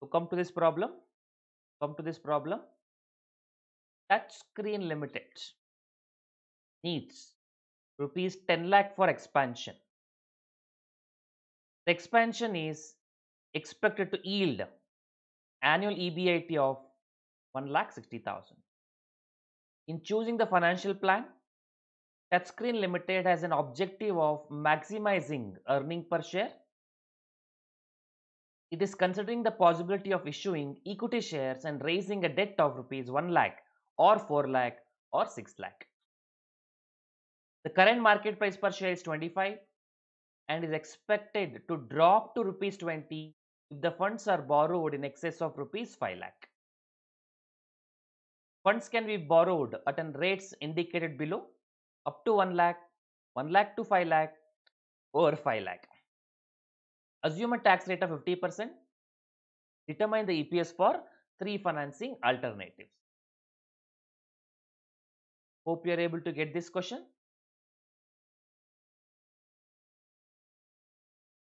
So, come to this problem, come to this problem, touch screen limited needs rupees 10 lakh for expansion. The expansion is expected to yield annual EBIT of 1 lakh 60,000. In choosing the financial plan, Touchscreen Limited has an objective of maximizing earning per share it is considering the possibility of issuing equity shares and raising a debt of rupees 1 lakh or 4 lakh or 6 lakh. The current market price per share is 25 and is expected to drop to rupees 20 if the funds are borrowed in excess of rupees 5 lakh. Funds can be borrowed at an rates indicated below up to 1 lakh, 1 lakh to 5 lakh or 5 lakh. Assume a tax rate of 50%. Determine the EPS for three financing alternatives. Hope you are able to get this question.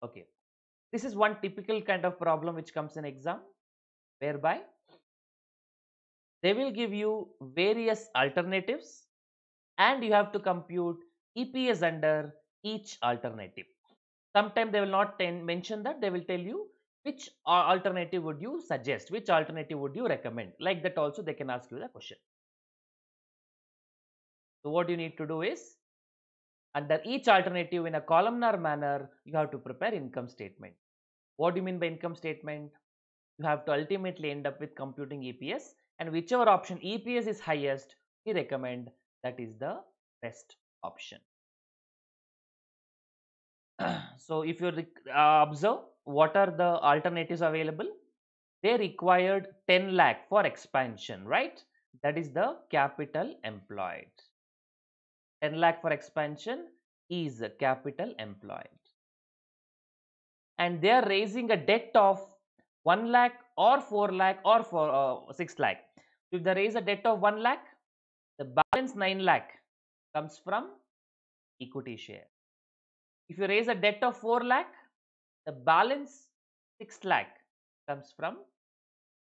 Okay. This is one typical kind of problem which comes in exam whereby they will give you various alternatives and you have to compute EPS under each alternative. Sometimes they will not mention that, they will tell you which alternative would you suggest, which alternative would you recommend. Like that also they can ask you the question. So what you need to do is, under each alternative in a columnar manner, you have to prepare income statement. What do you mean by income statement? You have to ultimately end up with computing EPS and whichever option EPS is highest, we recommend that is the best option. so if you uh, observe what are the alternatives available they required 10 lakh for expansion right that is the capital employed 10 lakh for expansion is capital employed and they are raising a debt of 1 lakh or 4 lakh or for uh, 6 lakh if they raise a debt of 1 lakh the balance 9 lakh comes from equity share if you raise a debt of 4 lakh, the balance 6 lakh comes from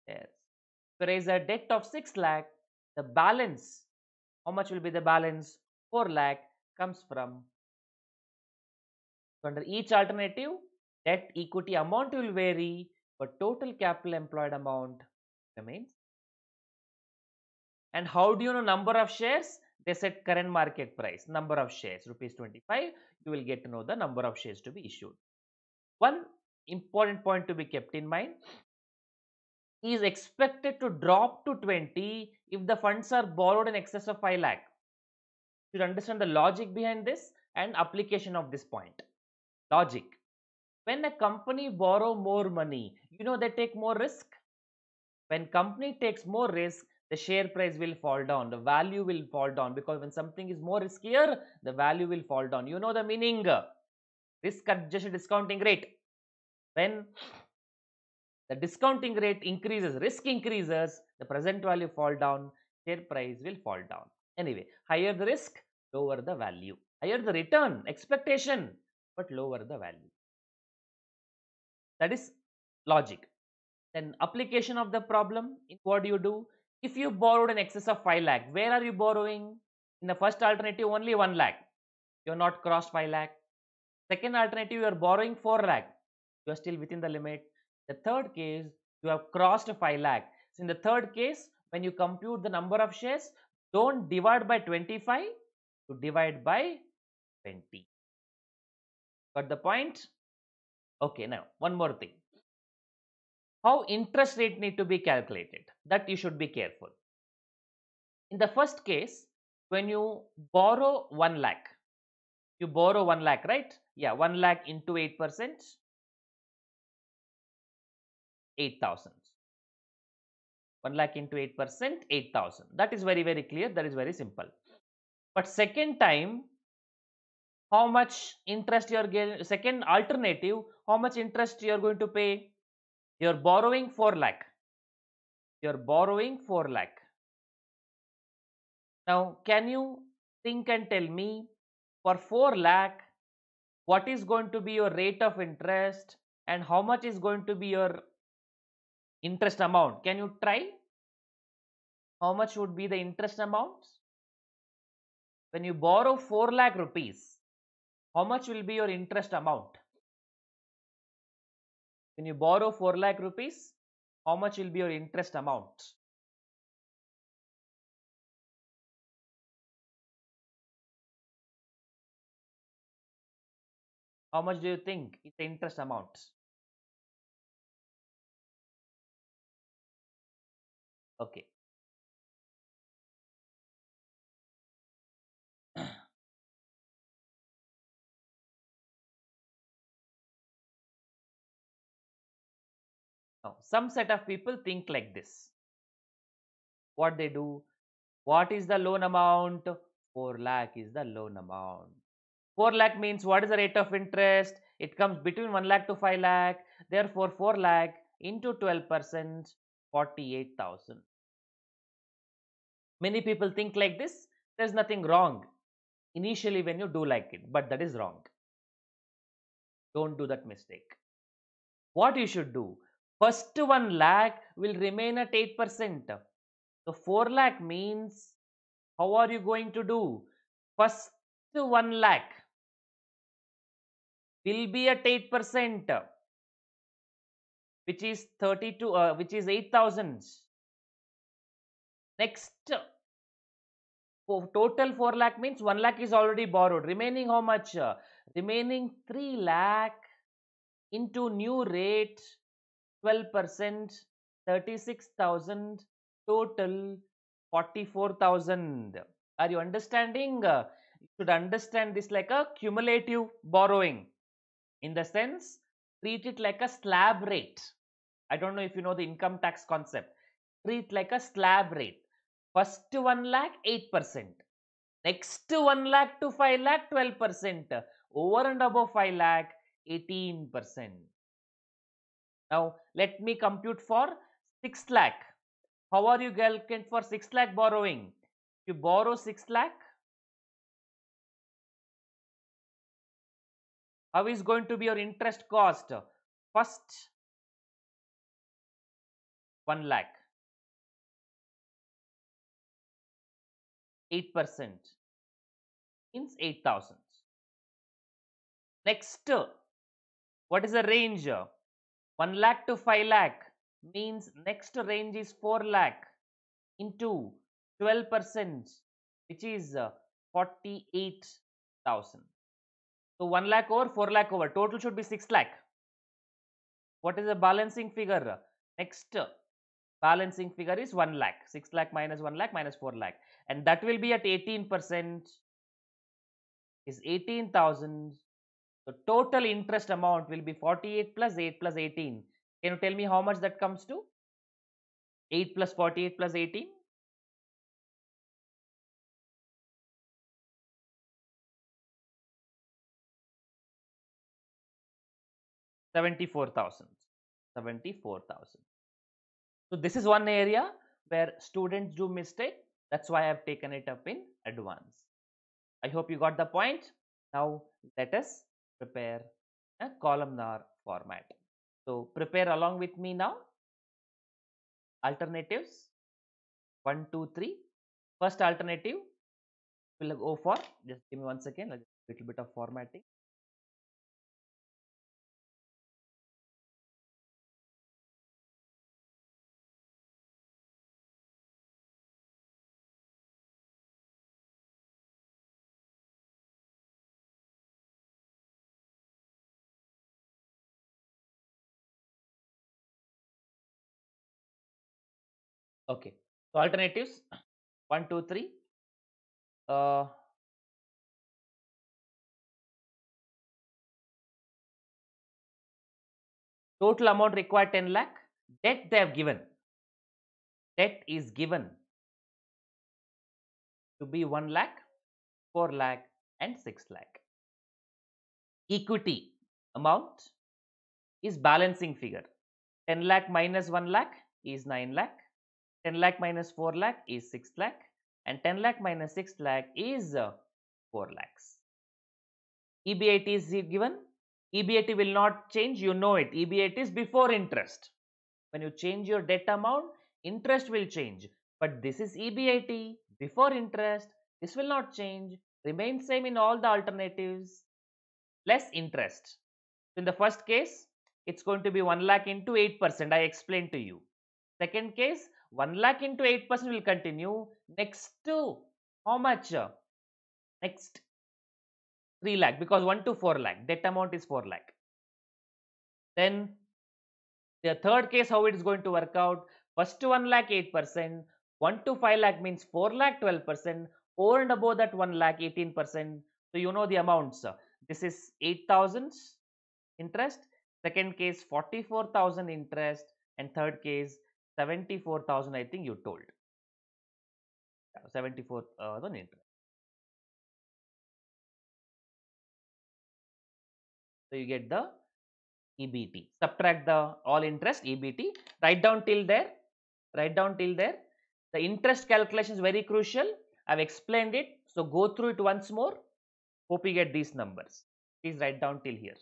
shares. If you raise a debt of 6 lakh, the balance, how much will be the balance? 4 lakh comes from. So under each alternative, debt equity amount will vary, but total capital employed amount remains. And how do you know number of shares? They set current market price, number of shares, rupees 25. You will get to know the number of shares to be issued. One important point to be kept in mind is expected to drop to 20 if the funds are borrowed in excess of 5 lakh. You should understand the logic behind this and application of this point. Logic. When a company borrow more money, you know they take more risk. When company takes more risk, the share price will fall down, the value will fall down because when something is more riskier, the value will fall down. You know the meaning, risk adjusted discounting rate. When the discounting rate increases, risk increases, the present value fall down, share price will fall down. Anyway, higher the risk, lower the value. Higher the return, expectation, but lower the value. That is logic. Then application of the problem in what do you do? if you borrowed in excess of 5 lakh where are you borrowing in the first alternative only 1 lakh you are not crossed 5 lakh second alternative you are borrowing 4 lakh you are still within the limit the third case you have crossed 5 lakh so in the third case when you compute the number of shares don't divide by 25 you divide by 20 got the point okay now one more thing how interest rate need to be calculated that you should be careful. In the first case, when you borrow 1 lakh, you borrow 1 lakh, right? Yeah, 1 lakh into 8 percent, 8,000. 1 lakh into 8 percent, 8,000. That is very, very clear. That is very simple. But second time, how much interest you are getting, second alternative, how much interest you are going to pay? you are borrowing 4 lakh you are borrowing 4 lakh now can you think and tell me for 4 lakh what is going to be your rate of interest and how much is going to be your interest amount can you try how much would be the interest amount when you borrow 4 lakh rupees how much will be your interest amount when you borrow 4 lakh rupees, how much will be your interest amount? How much do you think is the interest amount? Okay. Now, some set of people think like this. What they do? What is the loan amount? 4 lakh is the loan amount. 4 lakh means what is the rate of interest? It comes between 1 lakh to 5 lakh. Therefore, 4 lakh into 12 percent, 48,000. Many people think like this. There is nothing wrong initially when you do like it, but that is wrong. Don't do that mistake. What you should do, first 1 lakh will remain at 8%. So 4 lakh means how are you going to do? First 1 lakh will be at 8% which is 32 uh, which is 8000 next for total 4 lakh means 1 lakh is already borrowed remaining how much remaining 3 lakh into new rate 12%, 36,000, total 44,000. Are you understanding? Uh, you should understand this like a cumulative borrowing. In the sense, treat it like a slab rate. I don't know if you know the income tax concept. Treat like a slab rate. First 1 lakh, 8%. Next 1 lakh to 5 lakh, 12%. Over and above 5 lakh, 18%. Now, let me compute for 6 lakh. How are you calculating for 6 lakh borrowing? You borrow 6 lakh. How is going to be your interest cost? First, 1 lakh. 8% means 8000. Next, what is the range? 1 lakh to 5 lakh means next range is 4 lakh into 12 percent which is uh, 48,000. So 1 lakh over 4 lakh over total should be 6 lakh. What is the balancing figure? Next balancing figure is 1 lakh 6 lakh minus 1 lakh minus 4 lakh and that will be at 18 percent is 18,000 the total interest amount will be 48 plus 8 plus 18. Can you tell me how much that comes to? 8 plus 48 plus 18? Seventy-four thousand. Seventy-four thousand. So this is one area where students do mistake. That's why I have taken it up in advance. I hope you got the point. Now let us prepare a columnar format. So prepare along with me now alternatives 1, 2, 3. First alternative we will go for just give me one second, a little bit of formatting. Okay. So alternatives 1, 2, 3. Uh, total amount required 10 lakh. Debt they have given. Debt is given to be 1 lakh, 4 lakh and 6 lakh. Equity amount is balancing figure. 10 lakh minus 1 lakh is 9 lakh. 10 lakh minus 4 lakh is 6 lakh and 10 lakh minus 6 lakh is uh, 4 lakhs. EBIT is given. EBIT will not change, you know it. EBIT is before interest. When you change your debt amount, interest will change. But this is EBIT before interest. This will not change. Remain same in all the alternatives. Less interest. In the first case, it's going to be 1 lakh into 8%. I explained to you. Second case, 1 lakh into 8% will continue. Next to how much? Next 3 lakh because 1 to 4 lakh. Debt amount is 4 lakh. Then the third case how it is going to work out. First to 1 lakh 8%. 1 to 5 lakh means 4 lakh 12%. Over and above that 1 lakh 18%. So you know the amounts. This is 8000 interest. Second case 44000 interest. And third case 74,000 I think you told. Seventy-four uh, the interest. So you get the EBT. Subtract the all interest EBT. Write down till there. Write down till there. The interest calculation is very crucial. I've explained it. So go through it once more. Hope you get these numbers. Please write down till here.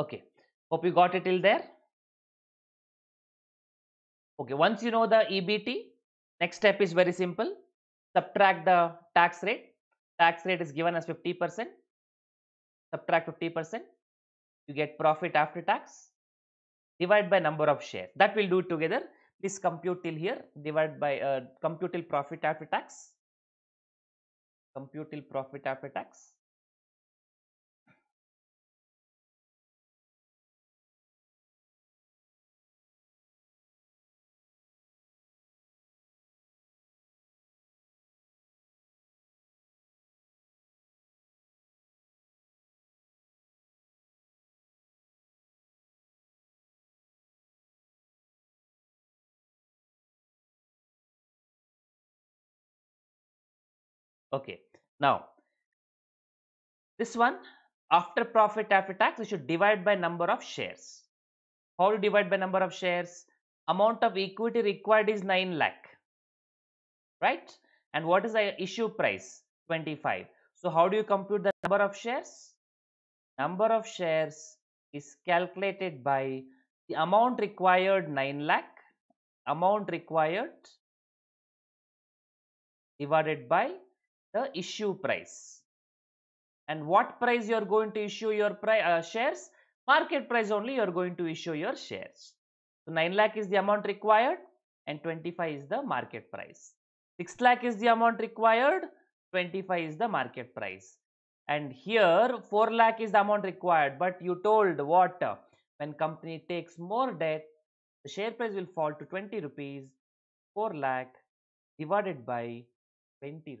okay hope you got it till there okay once you know the ebt next step is very simple subtract the tax rate tax rate is given as 50 percent subtract 50 percent you get profit after tax divide by number of shares that we'll do together please compute till here divide by uh, compute till profit after tax compute till profit after tax Okay. Now, this one after profit after tax we should divide by number of shares. How do you divide by number of shares? Amount of equity required is 9 lakh, right? And what is the issue price? 25. So, how do you compute the number of shares? Number of shares is calculated by the amount required 9 lakh, amount required divided by the issue price. And what price you are going to issue your uh, shares? Market price only you are going to issue your shares. So 9 lakh is the amount required and 25 is the market price. 6 lakh is the amount required, 25 is the market price. And here 4 lakh is the amount required but you told what uh, when company takes more debt the share price will fall to 20 rupees 4 lakh divided by 20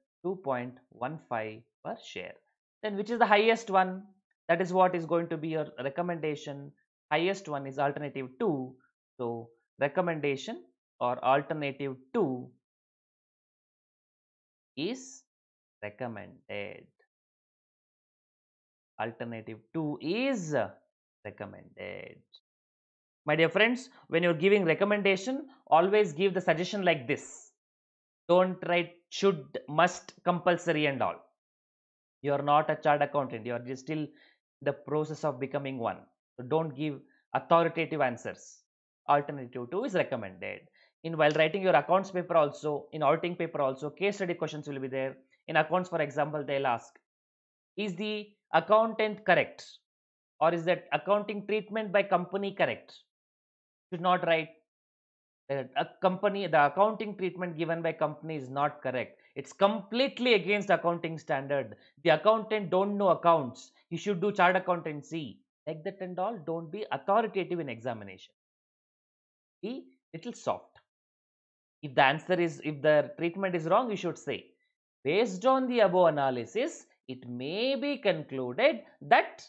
2.15 per share. Then which is the highest one? That is what is going to be your recommendation. Highest one is alternative 2. So recommendation or alternative 2 is recommended. Alternative 2 is recommended. My dear friends, when you're giving recommendation, always give the suggestion like this. Don't write should, must, compulsory and all. You are not a chartered accountant. You are still the process of becoming one. So don't give authoritative answers. Alternative 2 is recommended. In while writing your accounts paper also, in auditing paper also, case study questions will be there. In accounts, for example, they'll ask, is the accountant correct? Or is that accounting treatment by company correct? Should not write a company the accounting treatment given by company is not correct it's completely against accounting standard the accountant don't know accounts he should do chart accountancy like that and all don't be authoritative in examination be little soft if the answer is if the treatment is wrong you should say based on the above analysis it may be concluded that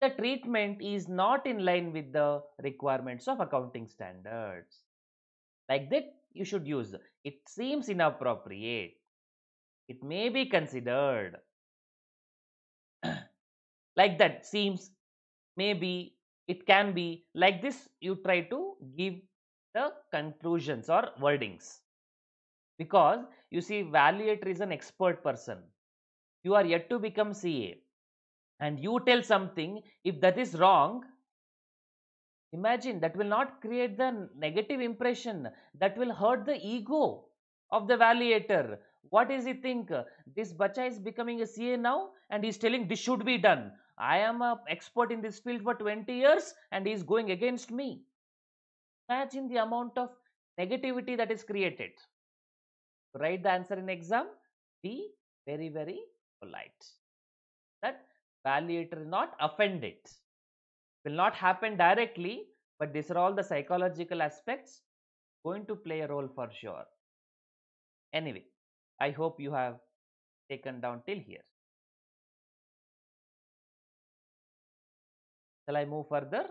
the treatment is not in line with the requirements of accounting standards like that you should use. It seems inappropriate. It may be considered. like that seems, maybe, it can be. Like this you try to give the conclusions or wordings. Because you see valuator is an expert person. You are yet to become CA and you tell something if that is wrong Imagine that will not create the negative impression that will hurt the ego of the valiator. What does he think? This bacha is becoming a CA now and he's telling this should be done. I am a expert in this field for 20 years and he's going against me. Imagine the amount of negativity that is created. Write the answer in exam. Be very, very polite. That valiator not offended will not happen directly but these are all the psychological aspects going to play a role for sure. Anyway, I hope you have taken down till here. Shall I move further?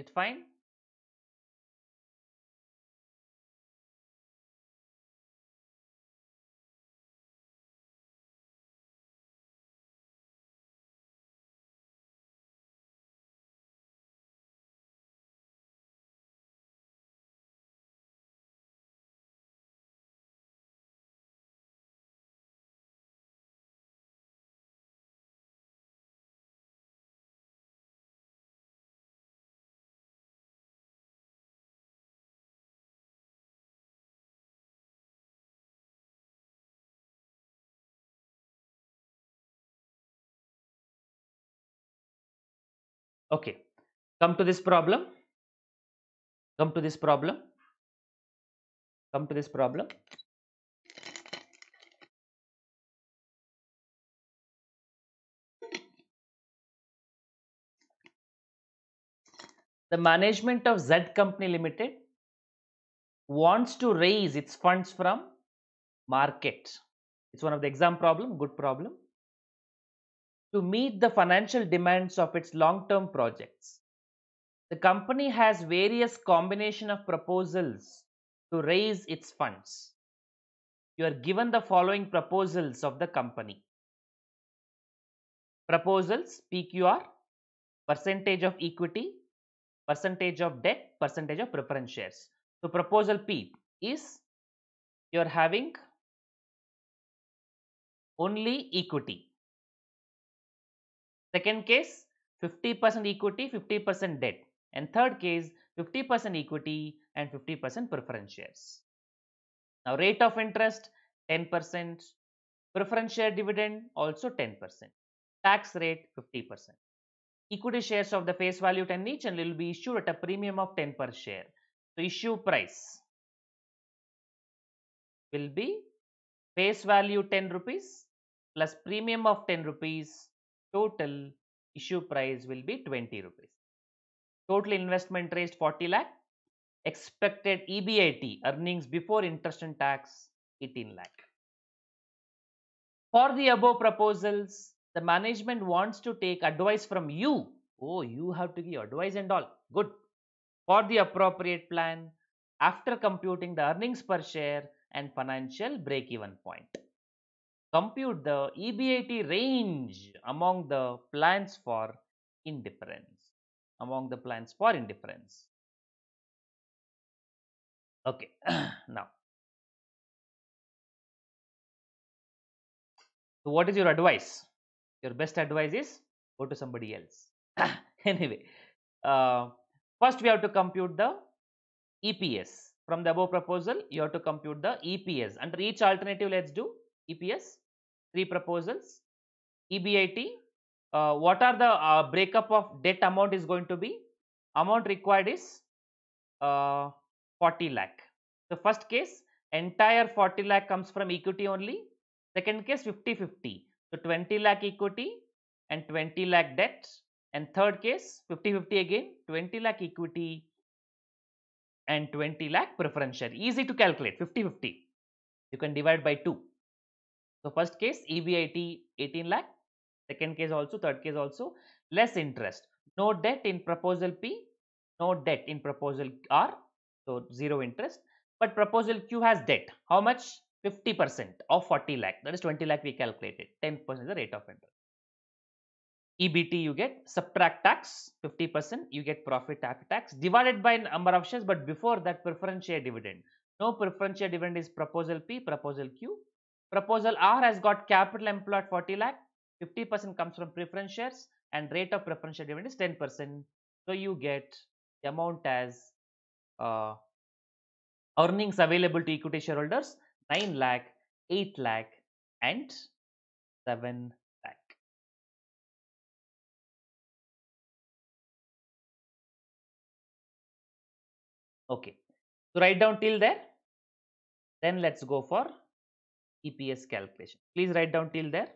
It's fine Okay, come to this problem. Come to this problem. Come to this problem. The management of Z Company Limited wants to raise its funds from market. It's one of the exam problem, good problem to meet the financial demands of its long-term projects. The company has various combination of proposals to raise its funds. You are given the following proposals of the company. Proposals PQR, percentage of equity, percentage of debt, percentage of preference shares. So proposal P is you are having only equity Second case 50% equity, 50% debt and third case 50% equity and 50% preference shares. Now rate of interest 10%, preference share dividend also 10%, tax rate 50%. Equity shares of the face value 10 each and will be issued at a premium of 10 per share. So issue price will be face value 10 rupees plus premium of 10 rupees Total issue price will be 20 rupees. Total investment raised 40 lakh. Expected EBIT earnings before interest and tax 18 lakh. For the above proposals, the management wants to take advice from you. Oh, you have to give advice and all. Good. For the appropriate plan, after computing the earnings per share and financial break-even point compute the EBIT range among the plans for indifference, among the plans for indifference. Okay, now, so what is your advice? Your best advice is go to somebody else. anyway, uh, first we have to compute the EPS. From the above proposal, you have to compute the EPS. Under each alternative, let's do EPS three proposals. EBIT, uh, what are the uh, breakup of debt amount is going to be? Amount required is uh, 40 lakh. The first case, entire 40 lakh comes from equity only. Second case, 50-50. So 20 lakh equity and 20 lakh debt. And third case, 50-50 again, 20 lakh equity and 20 lakh preference share. Easy to calculate, 50-50. You can divide by 2. So first case EBIT 18 lakh, second case also, third case also, less interest, no debt in proposal P, no debt in proposal R, so zero interest, but proposal Q has debt. How much? 50% of 40 lakh, that is 20 lakh we calculated, 10% is the rate of interest. EBT you get, subtract tax 50%, you get profit after tax divided by number of shares, but before that preference share dividend. No preference share dividend is proposal P, proposal Q, Proposal R has got capital employed 40 lakh, 50% comes from preference shares and rate of preference share dividend is 10%. So you get the amount as uh, earnings available to equity shareholders 9 lakh, 8 lakh and 7 lakh. Okay, so write down till there. Then let's go for EPS calculation. Please write down till there.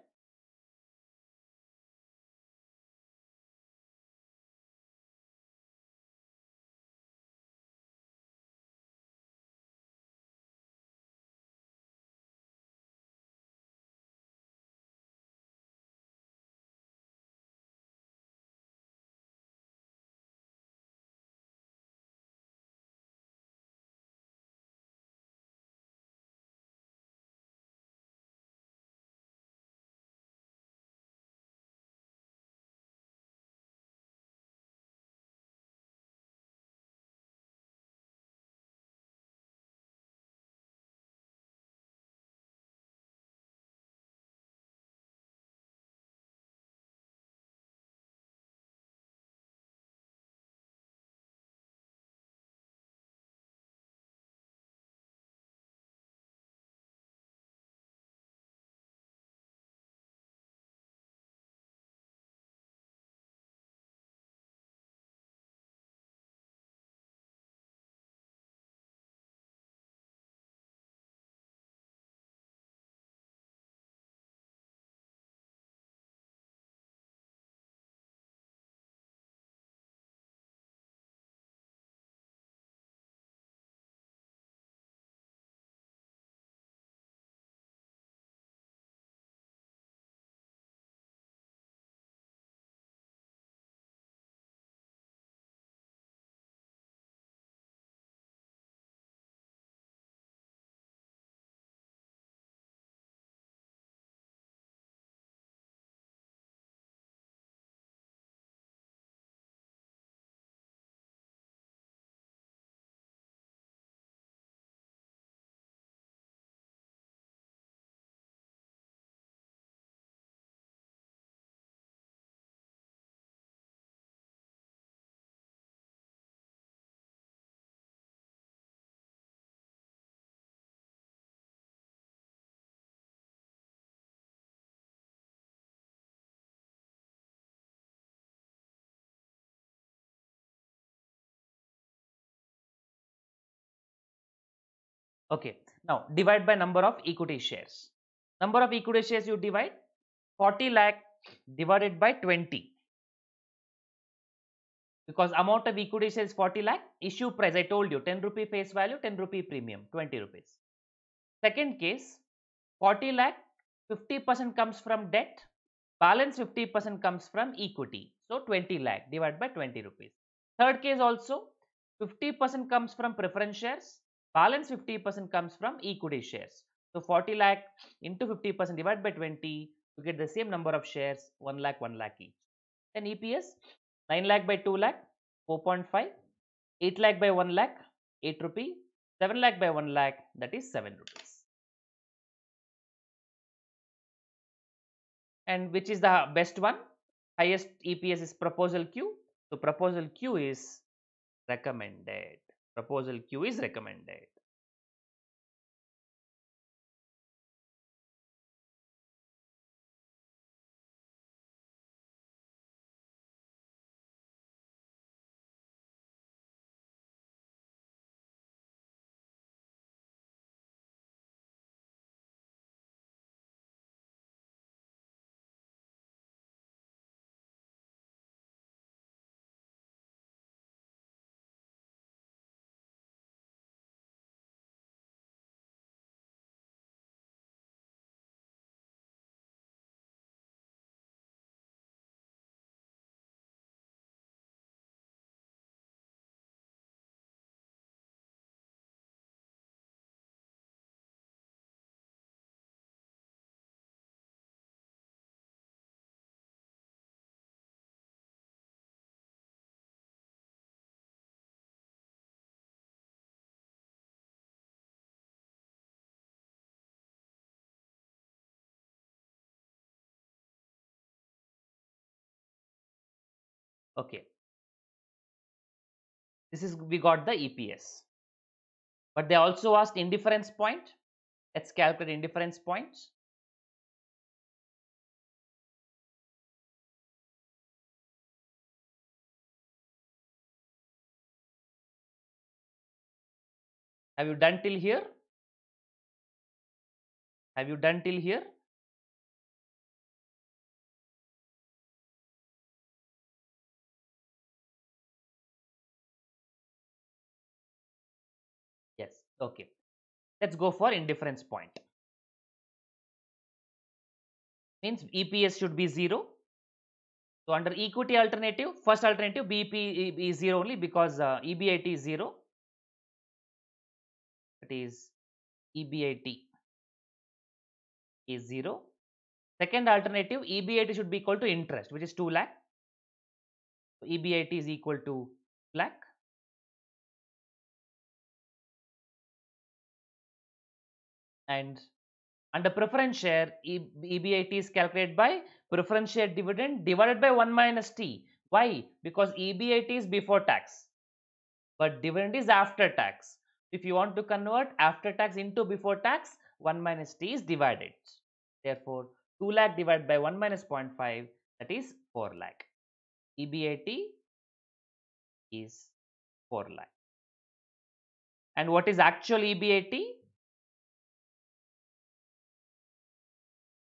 Okay. Now divide by number of equity shares. Number of equity shares you divide 40 lakh divided by 20 because amount of equity shares 40 lakh issue price I told you 10 rupee face value 10 rupee premium 20 rupees. Second case 40 lakh 50 percent comes from debt balance 50 percent comes from equity so 20 lakh divided by 20 rupees. Third case also 50 percent comes from preference shares Balance 50% comes from equity shares. So 40 lakh into 50% divided by 20, you get the same number of shares, 1 lakh, 1 lakh each. Then EPS, 9 lakh by 2 lakh, 4.5, 8 lakh by 1 lakh, 8 rupee, 7 lakh by 1 lakh, that is 7 rupees. And which is the best one? Highest EPS is proposal Q. So proposal Q is recommended proposal Q is recommended. okay this is we got the eps but they also asked indifference point let's calculate indifference points have you done till here have you done till here Okay, let's go for indifference point. Means EPS should be 0. So under equity alternative, first alternative BP is 0 only because uh, EBIT is 0. It is EBIT is 0. Second alternative, EBIT should be equal to interest, which is 2 lakh. So EBIT is equal to lakh. and under preference share EBIT is calculated by preference share dividend divided by 1 minus T. Why? Because EBIT is before tax but dividend is after tax. If you want to convert after tax into before tax 1 minus T is divided. Therefore 2 lakh divided by 1 minus 0.5 that is 4 lakh. EBIT is 4 lakh. And what is actual EBIT?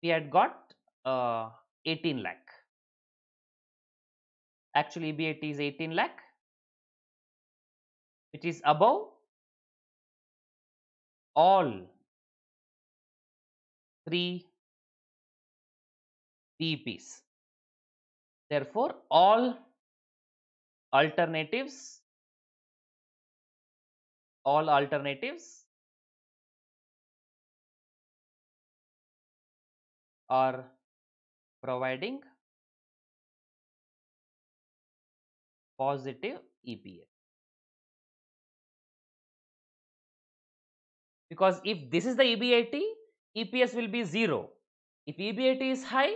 we had got uh, 18 lakh. Actually, EBIT is 18 lakh, which is above all three PEPs. Therefore, all alternatives, all alternatives are providing positive EPA. Because if this is the EBAT, EPS will be 0. If EBAT is high,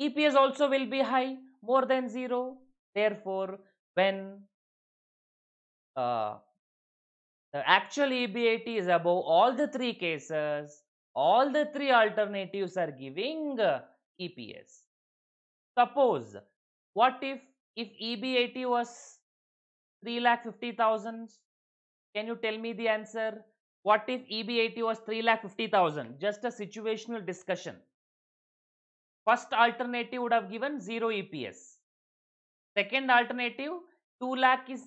EPS also will be high, more than 0. Therefore, when uh, the actual EBAT is above all the three cases, all the three alternatives are giving uh, EPS. Suppose, what if, if EBIT was 3,50,000? Can you tell me the answer? What if EBIT was 3,50,000? Just a situational discussion. First alternative would have given 0 EPS. Second alternative, 2 lakh is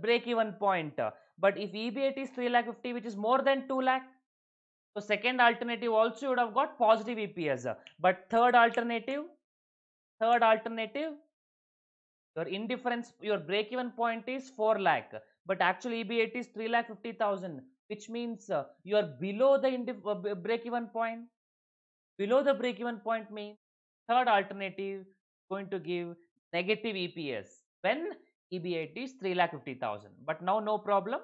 break even point. But if EBIT is 3 lakh 50, which is more than 2 lakh, so second alternative also you would have got positive EPS. But third alternative, third alternative, your indifference, your break-even point is 4 lakh. But actually EBIT is 3 lakh 50,000 which means uh, you are below the uh, break-even point. Below the break-even point means third alternative going to give negative EPS when EBIT is 3 lakh 50,000. But now no problem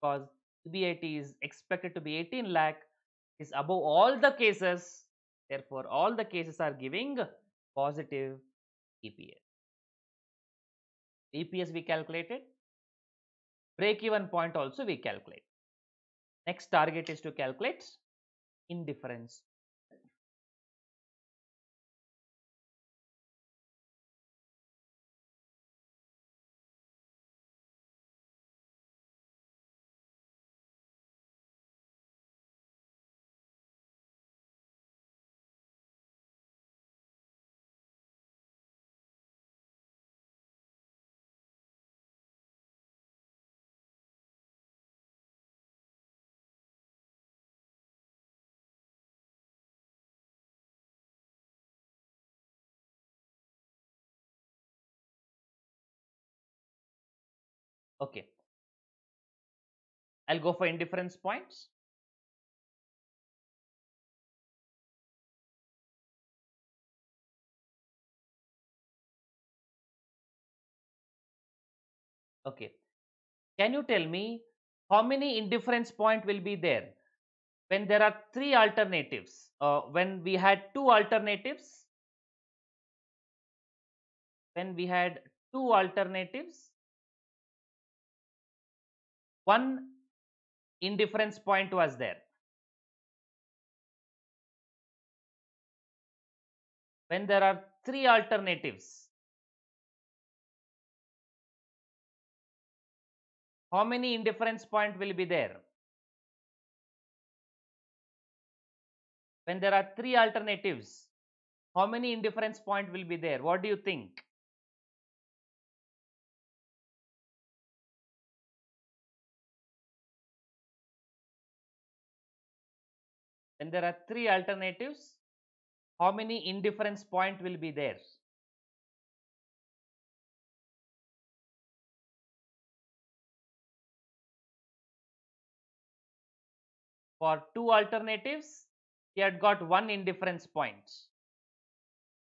because BAT is expected to be 18 lakh is above all the cases. Therefore, all the cases are giving positive EPS. EPS we calculated, break-even point also we calculate. Next target is to calculate indifference Okay. I'll go for indifference points. Okay. Can you tell me how many indifference point will be there when there are three alternatives? Uh, when we had two alternatives, when we had two alternatives, one indifference point was there. When there are three alternatives, how many indifference point will be there? When there are three alternatives, how many indifference point will be there? What do you think? and there are three alternatives, how many indifference point will be there? For two alternatives, he had got one indifference point.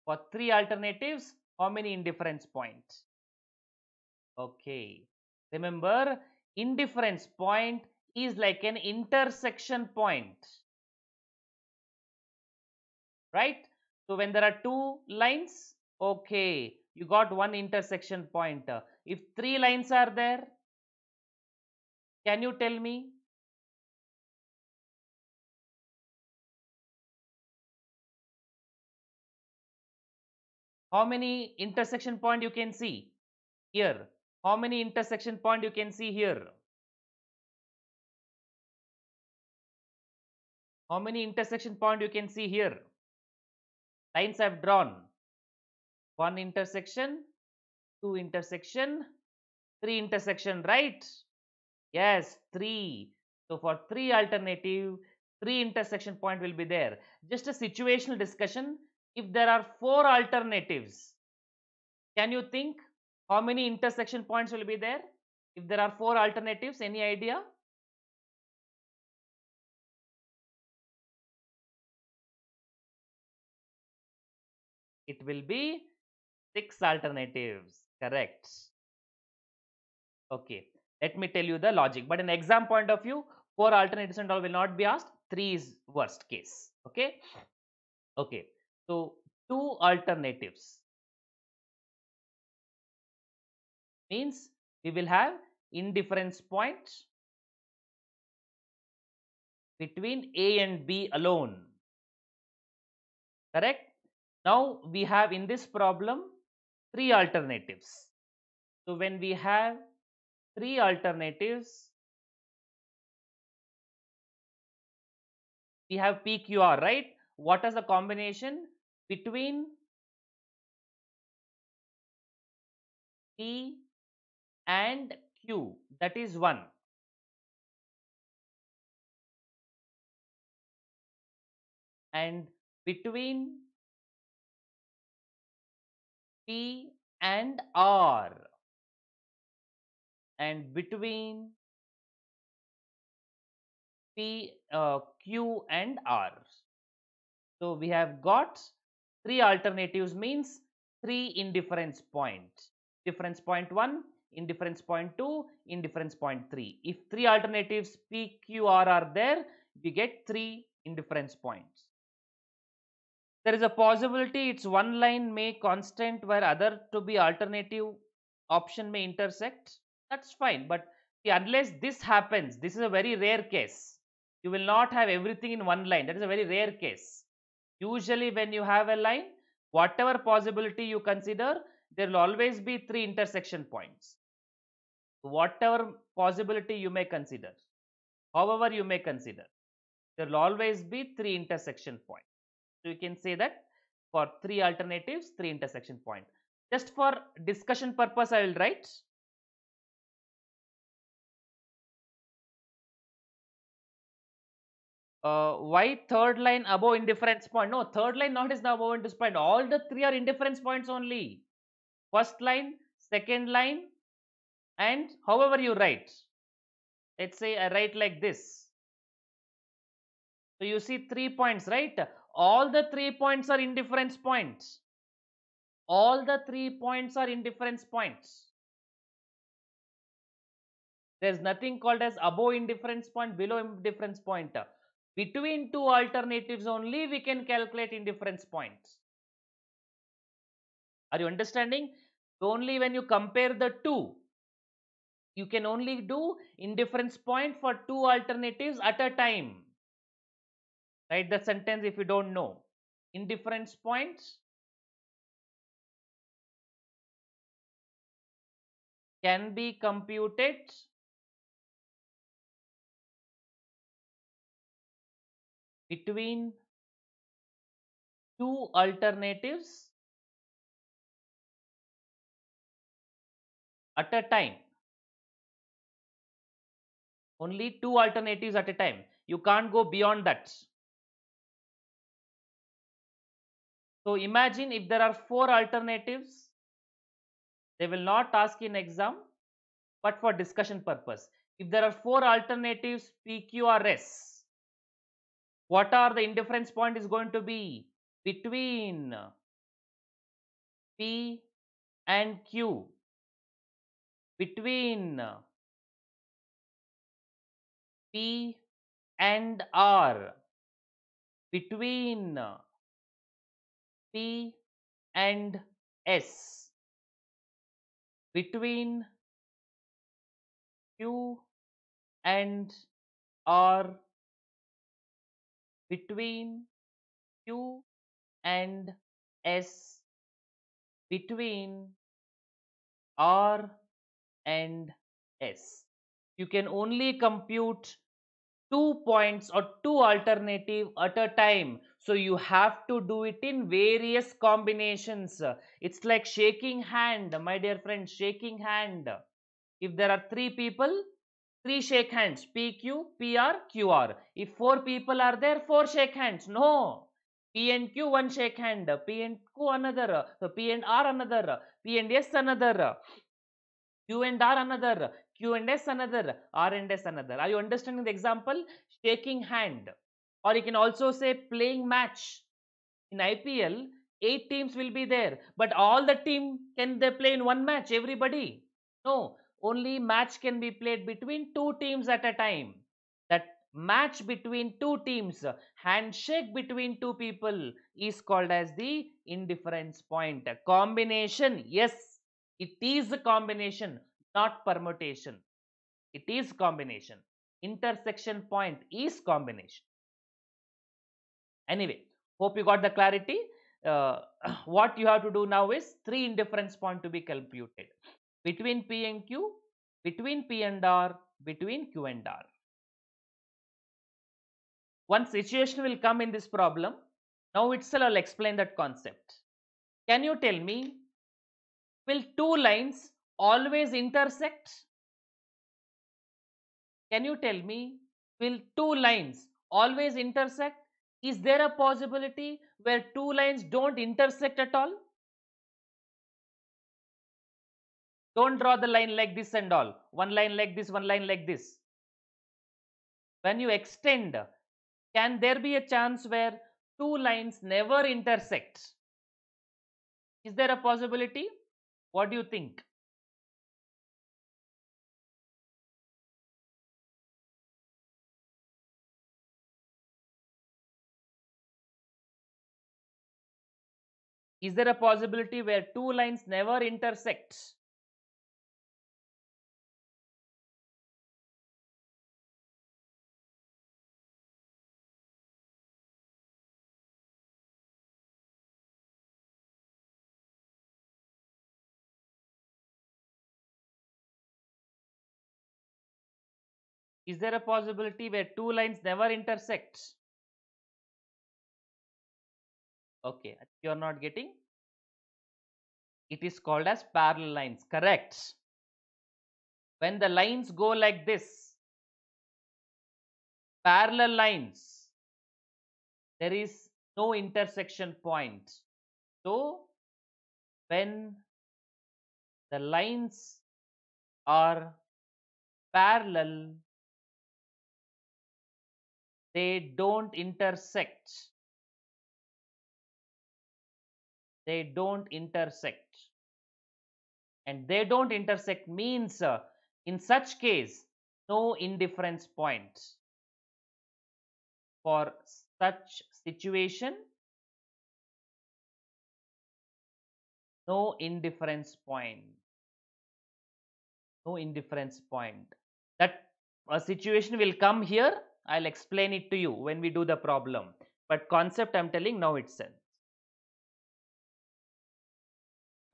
For three alternatives, how many indifference points? Okay. Remember, indifference point is like an intersection point right? So when there are two lines, okay, you got one intersection point. If three lines are there, can you tell me? How many intersection point you can see here? How many intersection point you can see here? How many intersection point you can see here? lines I have drawn one intersection, two intersection, three intersection, right? Yes, three. So for three alternative, three intersection point will be there. Just a situational discussion. If there are four alternatives, can you think how many intersection points will be there? If there are four alternatives, any idea? it will be six alternatives correct okay let me tell you the logic but in exam point of view four alternatives and all will not be asked three is worst case okay okay so two alternatives means we will have indifference point between A and B alone correct now, we have in this problem three alternatives. So, when we have three alternatives, we have PQR, right? What is the combination between P and Q? That is 1. And between P and R and between P, uh, Q and R. So we have got three alternatives means three indifference points. Difference point 1, indifference point 2, indifference point 3. If three alternatives P, Q, R are there, we get three indifference points. There is a possibility its one line may constant where other to be alternative option may intersect. That's fine. But see, unless this happens, this is a very rare case. You will not have everything in one line. That is a very rare case. Usually when you have a line, whatever possibility you consider, there will always be three intersection points. Whatever possibility you may consider, however you may consider, there will always be three intersection points. So you can say that for three alternatives, three intersection point. Just for discussion purpose, I will write. Uh, why third line above indifference point? No, third line not is now above indifference point. All the three are indifference points only. First line, second line, and however you write. Let's say I write like this. So you see three points, right? all the three points are indifference points. All the three points are indifference points. There is nothing called as above indifference point, below indifference point. Between two alternatives only we can calculate indifference points. Are you understanding? only when you compare the two, you can only do indifference point for two alternatives at a time. Write the sentence if you don't know. Indifference points. Can be computed. Between two alternatives at a time. Only two alternatives at a time. You can't go beyond that. So imagine if there are four alternatives, they will not ask in exam, but for discussion purpose. If there are four alternatives P, Q or S, what are the indifference point is going to be between P and Q, between P and R, between P and S between Q and R between Q and S between R and S. You can only compute two points or two alternative at a time. So you have to do it in various combinations. It's like shaking hand, my dear friend, shaking hand. If there are three people, three shake hands, PQ, PR, QR. If four people are there, four shake hands. No. P and Q, one shake hand. P and Q, another. So P and R, another. P and S, another. Q and R, another. Q and S, another. R and S, another. Are you understanding the example? Shaking hand or you can also say playing match. In IPL, eight teams will be there, but all the team can they play in one match, everybody? No, only match can be played between two teams at a time. That match between two teams, handshake between two people is called as the indifference point. Combination, yes, it is a combination, not permutation. It is combination. Intersection point is combination. Anyway, hope you got the clarity. Uh, what you have to do now is three indifference point to be computed between P and Q, between P and R, between Q and R. One situation will come in this problem. Now itself I'll explain that concept. Can you tell me, will two lines always intersect? Can you tell me, will two lines always intersect? Is there a possibility where two lines don't intersect at all? Don't draw the line like this and all. One line like this, one line like this. When you extend, can there be a chance where two lines never intersect? Is there a possibility? What do you think? Is there a possibility where two lines never intersect? Is there a possibility where two lines never intersect? okay you are not getting it is called as parallel lines correct when the lines go like this parallel lines there is no intersection point so when the lines are parallel they don't intersect they don't intersect and they don't intersect means uh, in such case no indifference point for such situation no indifference point no indifference point that uh, situation will come here i'll explain it to you when we do the problem but concept i'm telling now itself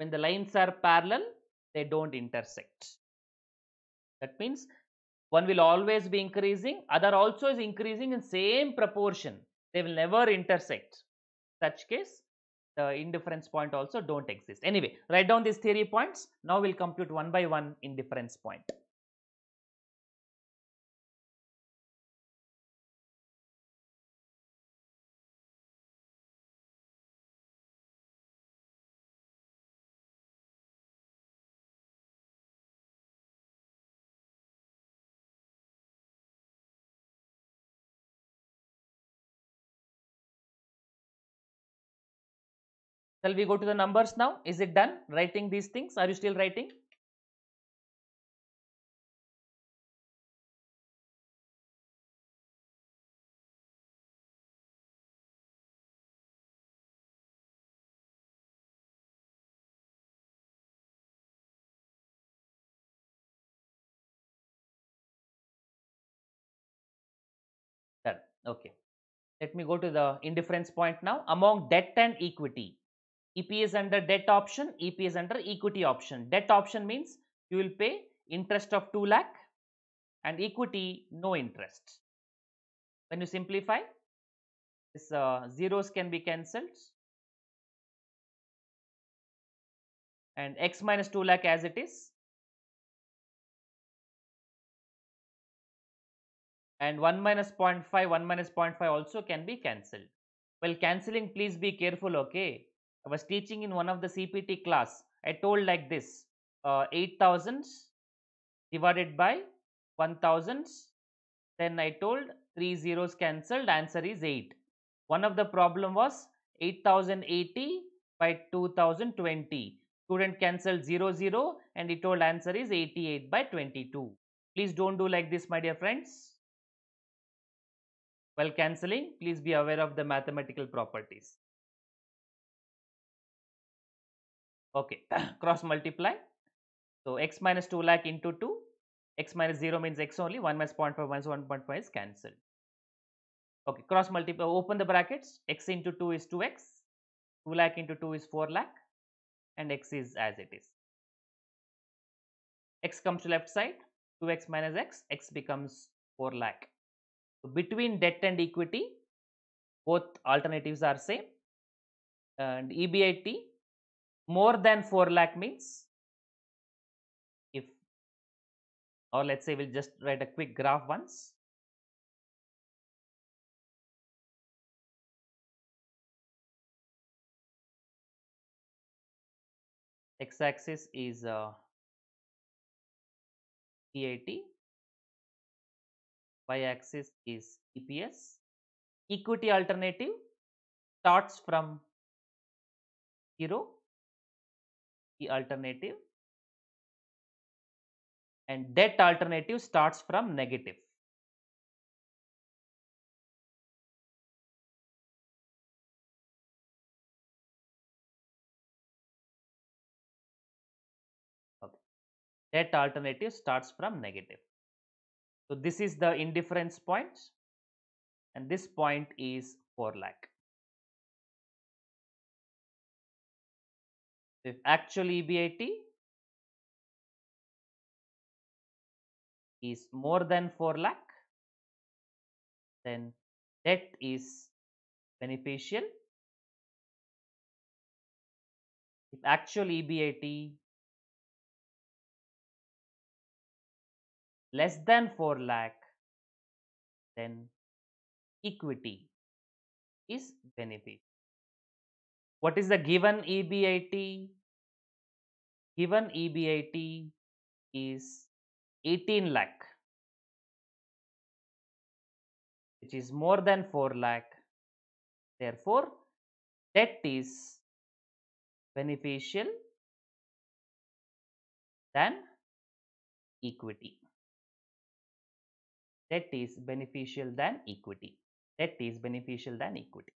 when the lines are parallel they don't intersect that means one will always be increasing other also is increasing in same proportion they will never intersect such case the indifference point also don't exist anyway write down these theory points now we'll compute one by one indifference point Shall we go to the numbers now? Is it done writing these things? Are you still writing? Done. Okay. Let me go to the indifference point now. Among debt and equity, EP is under debt option, EP is under equity option. Debt option means you will pay interest of 2 lakh and equity no interest. When you simplify, this uh, zeros can be cancelled and x minus 2 lakh as it is and 1 minus 0.5, 1 minus 0.5 also can be cancelled. Well, cancelling please be careful okay I was teaching in one of the CPT class. I told like this, uh, 8,000 divided by 1,000. Then I told 3 zeros cancelled, answer is 8. One of the problem was 8,080 by 2,020. Student cancelled 0, 0 and he told answer is 88 by 22. Please don't do like this my dear friends. While cancelling, please be aware of the mathematical properties. okay cross multiply so x minus 2 lakh into 2 x minus 0 means x only 1 minus 0.5 minus 1.5 is cancelled okay cross multiply open the brackets x into 2 is 2x 2 lakh into 2 is 4 lakh and x is as it is x comes to left side 2x minus x x becomes 4 lakh so between debt and equity both alternatives are same and ebit more than 4 lakh means if or let's say we'll just write a quick graph once x-axis is uh, PAT, y-axis is EPS. Equity alternative starts from 0 alternative and that alternative starts from negative. Okay. That alternative starts from negative. So, this is the indifference point and this point is 4 lakh. if actual EBIT is more than 4 lakh, then debt is beneficial. If actual EBIT less than 4 lakh, then equity is beneficial. What is the given EBIT? Given EBIT is 18 lakh, which is more than 4 lakh. Therefore, debt is beneficial than equity. Debt is beneficial than equity. Debt is beneficial than equity.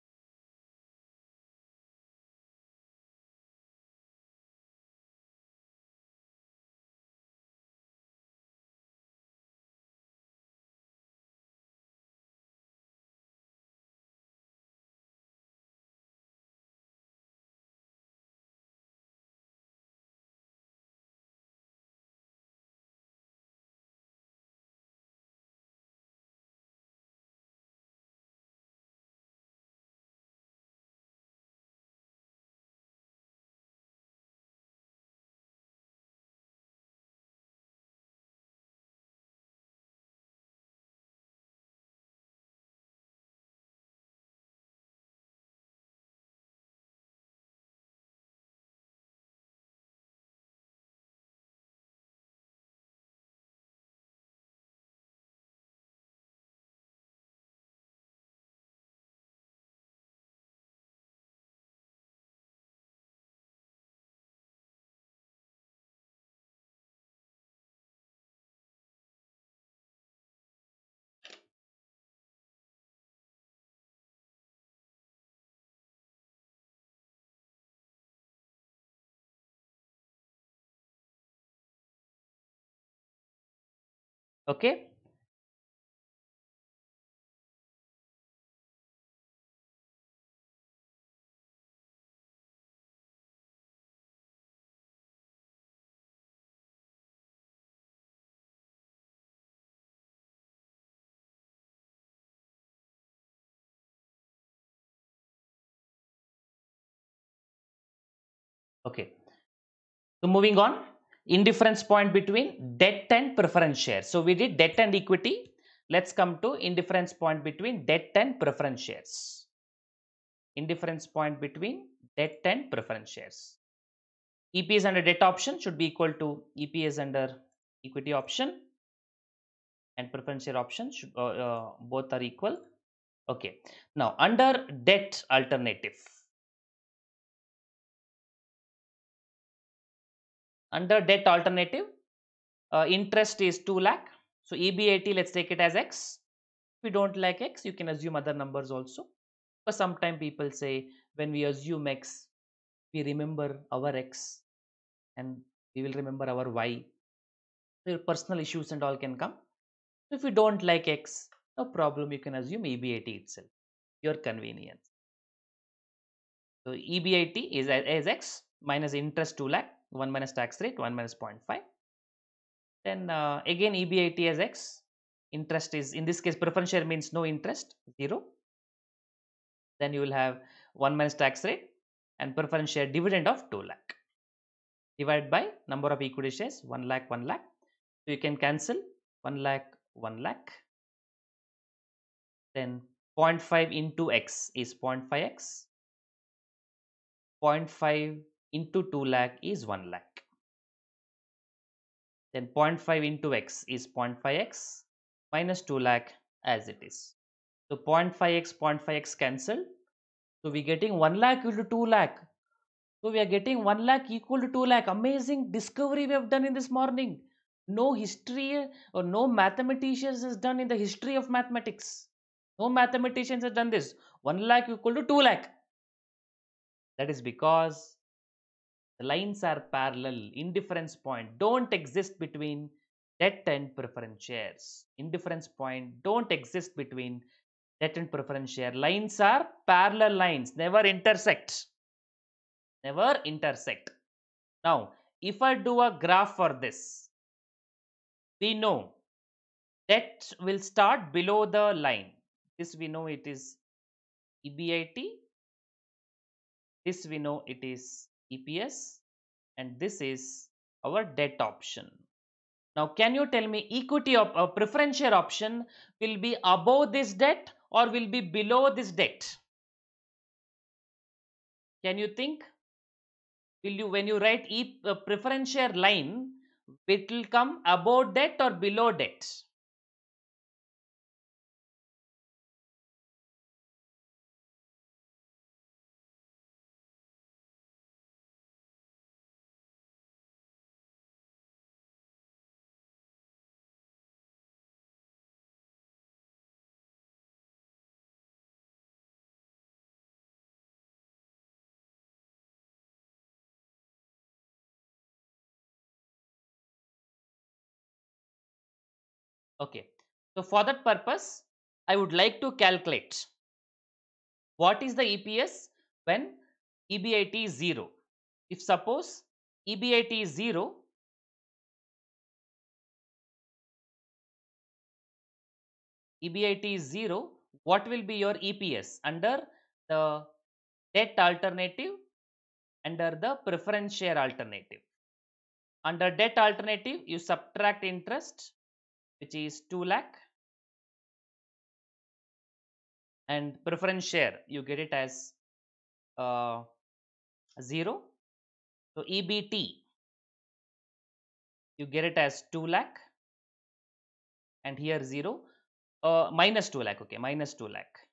okay okay so moving on indifference point between debt and preference share. So we did debt and equity. Let's come to indifference point between debt and preference shares. Indifference point between debt and preference shares. EPS under debt option should be equal to EPS under equity option and preference share option should, uh, uh, both are equal. Okay. Now under debt alternative Under debt alternative, uh, interest is 2 lakh. So EBAT, let's take it as X. If you don't like X, you can assume other numbers also. But sometimes people say when we assume X, we remember our X and we will remember our Y. your personal issues and all can come. if you don't like X, no problem, you can assume EBAT itself, your convenience. So EBIT is as x minus interest 2 lakh 1 minus tax rate 1 minus 0.5 then uh, again EBIT as X interest is in this case preference share means no interest 0 then you will have 1 minus tax rate and preference share dividend of 2 lakh divided by number of equity shares 1 lakh 1 lakh so you can cancel 1 lakh 1 lakh then 0.5 into x is 0.5x 0.5 into 2 lakh is 1 lakh. Then 0.5 into x is 0.5x minus 2 lakh as it is. So 0.5x, 0.5x cancel. So we're getting 1 lakh equal to 2 lakh. So we are getting 1 lakh equal to 2 lakh. Amazing discovery we have done in this morning. No history or no mathematicians has done in the history of mathematics. No mathematicians have done this. 1 lakh equal to 2 lakh. That is because lines are parallel, indifference point don't exist between debt and preference shares. Indifference point don't exist between debt and preference share. Lines are parallel lines, never intersect. Never intersect. Now, if I do a graph for this, we know debt will start below the line. This we know it is EBIT. This we know it is EPS and this is our debt option. Now can you tell me equity of uh, preference share option will be above this debt or will be below this debt? Can you think? Will you when you write e, uh, preference share line it will come above debt or below debt? Okay. So for that purpose, I would like to calculate what is the EPS when EBIT is 0. If suppose EBIT is 0, EBIT is 0, what will be your EPS under the debt alternative, under the preference share alternative? Under debt alternative, you subtract interest which is 2 lakh and preference share you get it as uh, 0 so EBT you get it as 2 lakh and here 0 uh, minus 2 lakh okay minus 2 lakh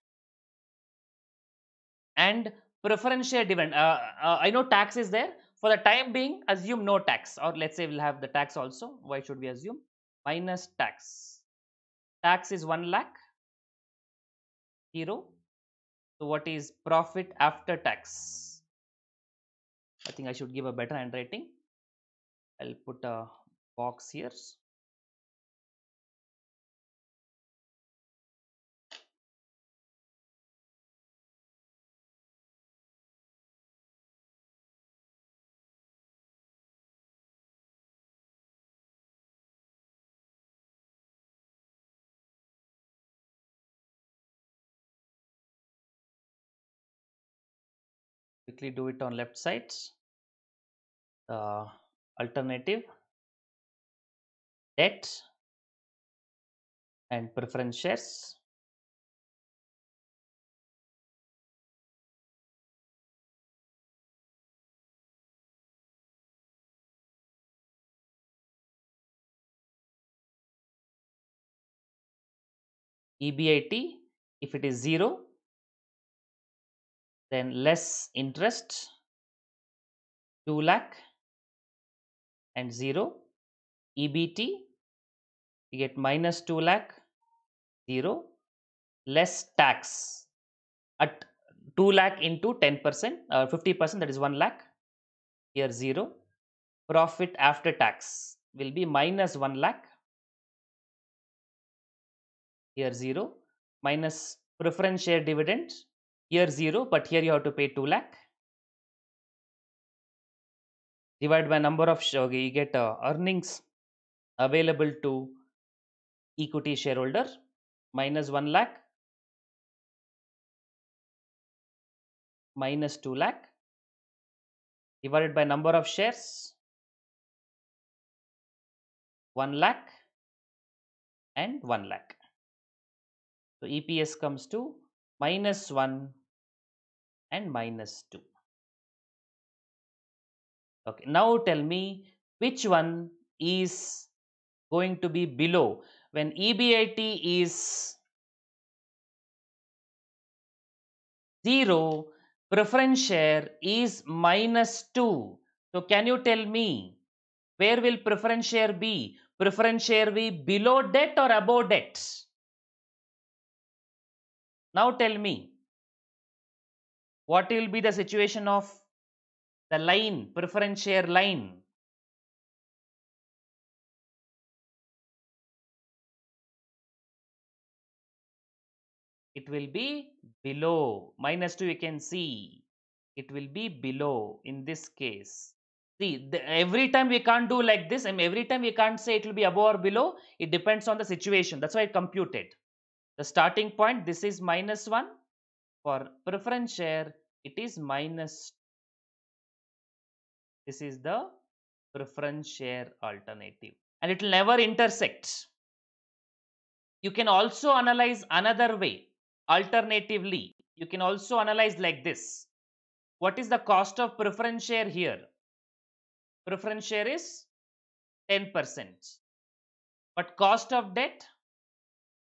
and preference share dividend uh, uh, I know tax is there for the time being assume no tax or let's say we'll have the tax also why should we assume minus tax. Tax is 1 lakh, 0. So, what is profit after tax? I think I should give a better handwriting. I will put a box here. quickly do it on left sides. Uh, alternative, debt and preference shares. EBIT if it is 0 then less interest 2 lakh and 0 EBT you get minus 2 lakh 0 less tax at 2 lakh into 10 percent or uh, 50 percent that is 1 lakh here 0 profit after tax will be minus 1 lakh here 0 minus preference share dividend year 0 but here you have to pay 2 lakh divide by number of okay, you get uh, earnings available to equity shareholder minus 1 lakh minus 2 lakh divided by number of shares 1 lakh and 1 lakh. So EPS comes to minus 1 and minus 2. Okay, now tell me which one is going to be below when EBIT is 0, preference share is minus 2. So can you tell me where will preference share be? Preference share be below debt or above debt? Now tell me what will be the situation of the line, preference share line? It will be below, minus 2 you can see, it will be below in this case. See, the, every time we can't do like this, and every time we can't say it will be above or below, it depends on the situation. That's why I computed. The starting point, this is minus 1, for preference share, it is minus. This is the preference share alternative and it will never intersect. You can also analyze another way. Alternatively, you can also analyze like this. What is the cost of preference share here? Preference share is 10%. But cost of debt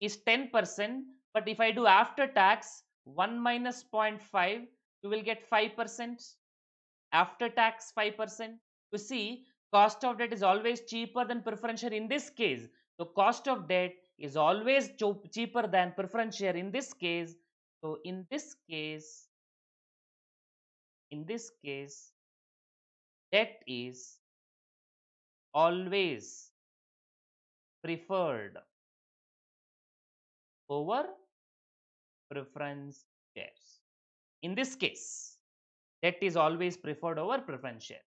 is 10%. But if I do after tax, 1 minus 0.5, you will get 5%. After tax, 5%. You see, cost of debt is always cheaper than preferential in this case. The cost of debt is always cheaper than preference share in this case. So in this case, in this case, debt is always preferred over preference shares. In this case, debt is always preferred over preference share.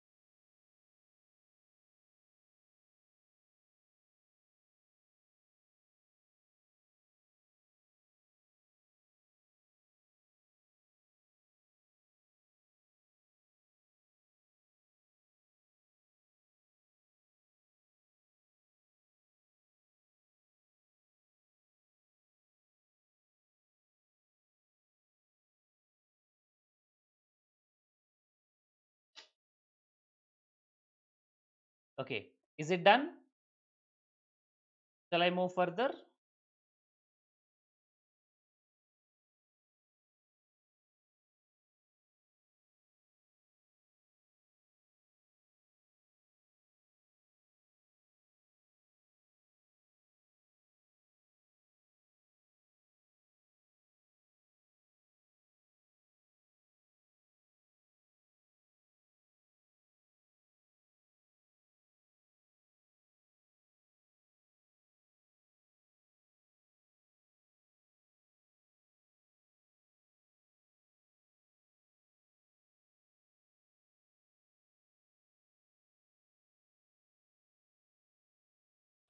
Okay, is it done? Shall I move further?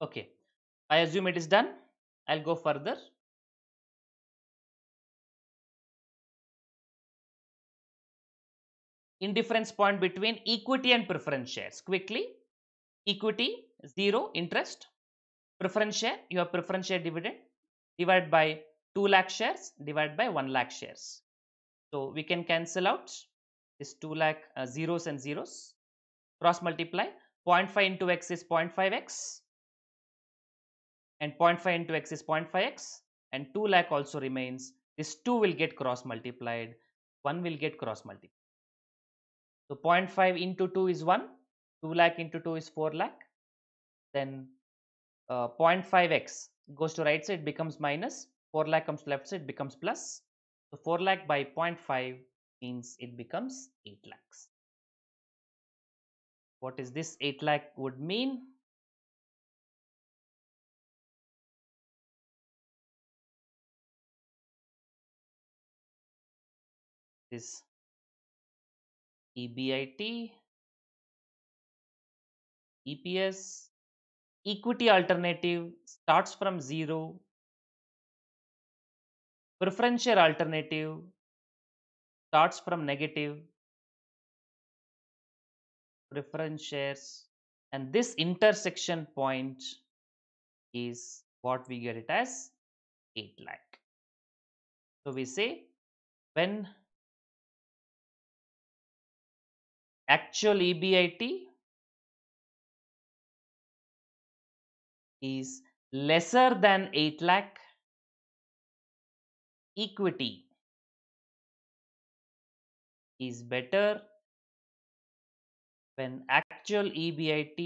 okay i assume it is done i'll go further indifference point between equity and preference shares quickly equity zero interest preference share you have preference share dividend divided by 2 lakh shares divided by 1 lakh shares so we can cancel out this 2 lakh uh, zeros and zeros cross multiply 0.5 into x is 0.5x and 0.5 into x is 0.5x and 2 lakh also remains. This 2 will get cross multiplied, 1 will get cross multiplied. So 0.5 into 2 is 1, 2 lakh into 2 is 4 lakh. Then uh, 0.5x goes to right side becomes minus, 4 lakh comes to left side becomes plus. So 4 lakh by 0.5 means it becomes 8 lakhs. What is this 8 lakh would mean? this EBIT, EPS, equity alternative starts from zero, preferential alternative starts from negative, preference shares and this intersection point is what we get it as 8 lakh. So we say when actual EBIT is lesser than 8 lakh equity is better when actual EBIT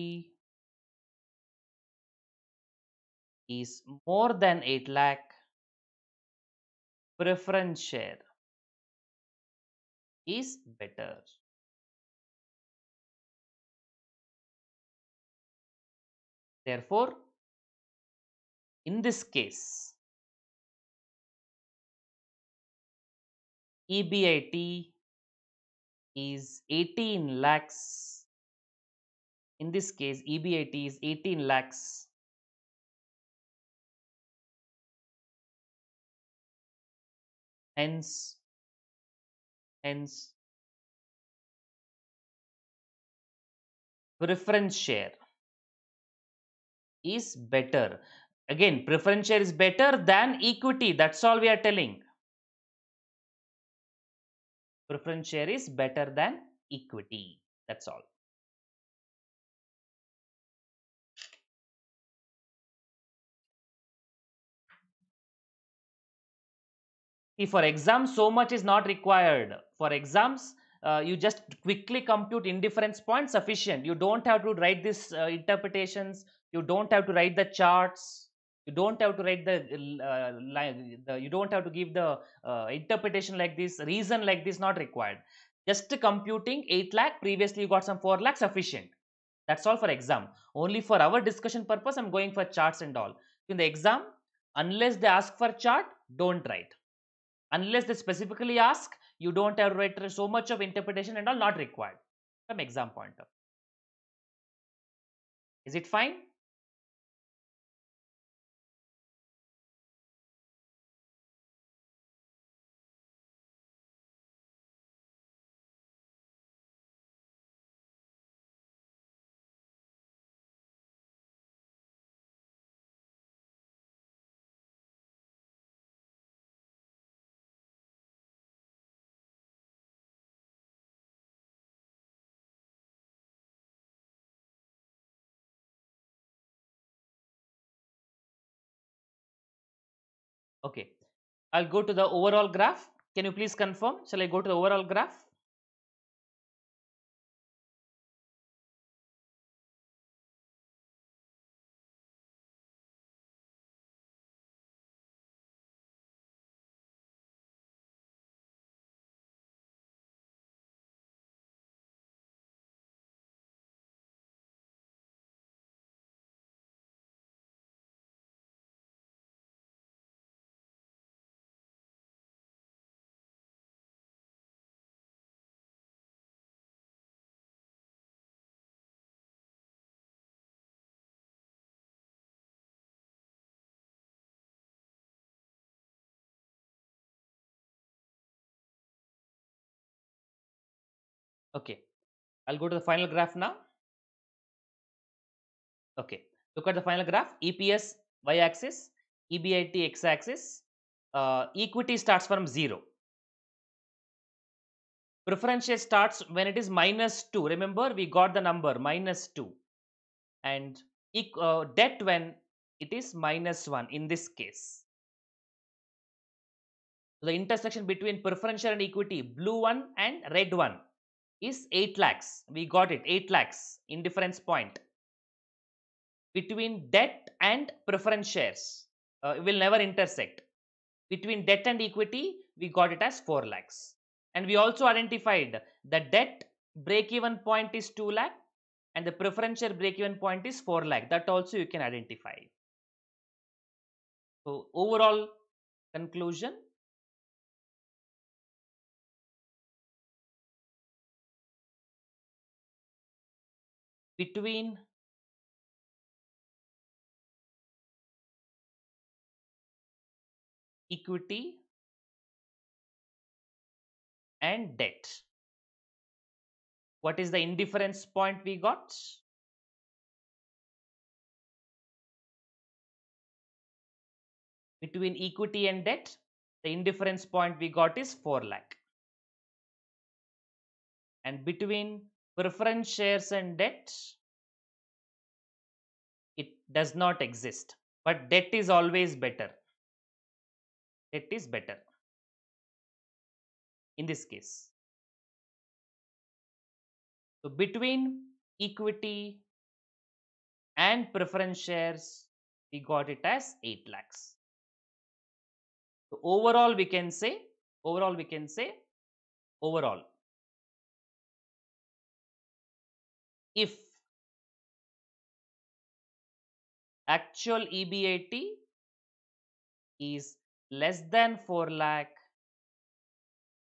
is more than 8 lakh preference share is better. Therefore, in this case, EBIT is 18 lakhs. In this case, EBIT is 18 lakhs. Hence, hence, preference share is better. Again, preference share is better than equity. That's all we are telling. Preference share is better than equity. That's all. If for exams, so much is not required. For exams, uh, you just quickly compute indifference point sufficient. You don't have to write these uh, interpretations you don't have to write the charts you don't have to write the, uh, line, the you don't have to give the uh, interpretation like this reason like this not required just computing 8 lakh previously you got some 4 lakh sufficient that's all for exam only for our discussion purpose i'm going for charts and all in the exam unless they ask for chart don't write unless they specifically ask you don't have to write so much of interpretation and all not required from exam point of is it fine Okay. I'll go to the overall graph. Can you please confirm? Shall I go to the overall graph? Okay, I'll go to the final graph now. Okay, look at the final graph. EPS y-axis, EBIT x-axis. Uh, equity starts from zero. Preference share starts when it is minus two. Remember, we got the number minus two, and uh, debt when it is minus one in this case. The intersection between preference share and equity, blue one and red one is 8 lakhs. We got it 8 lakhs indifference point between debt and preference shares uh, will never intersect. Between debt and equity, we got it as 4 lakhs. And we also identified the debt break-even point is 2 lakh and the preference share break-even point is 4 lakh. That also you can identify. So overall conclusion, between equity and debt. What is the indifference point we got? Between equity and debt, the indifference point we got is 4 lakh. And between preference shares and debt it does not exist but debt is always better It is better in this case so between equity and preference shares we got it as 8 lakhs so overall we can say overall we can say overall if actual EBIT is less than 4 lakh,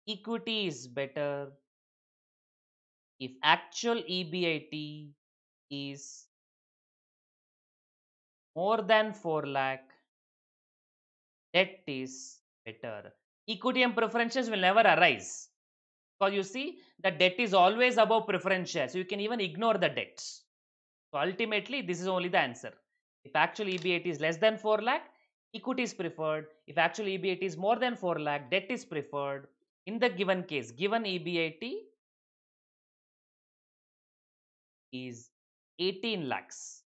equity is better. If actual EBIT is more than 4 lakh, debt is better. Equity and preferences will never arise. Because you see, the debt is always above preference share. So you can even ignore the debts. So ultimately, this is only the answer. If actual EBIT is less than 4 lakh, equity is preferred. If actual EBIT is more than 4 lakh, debt is preferred. In the given case, given EBIT is 18 lakhs.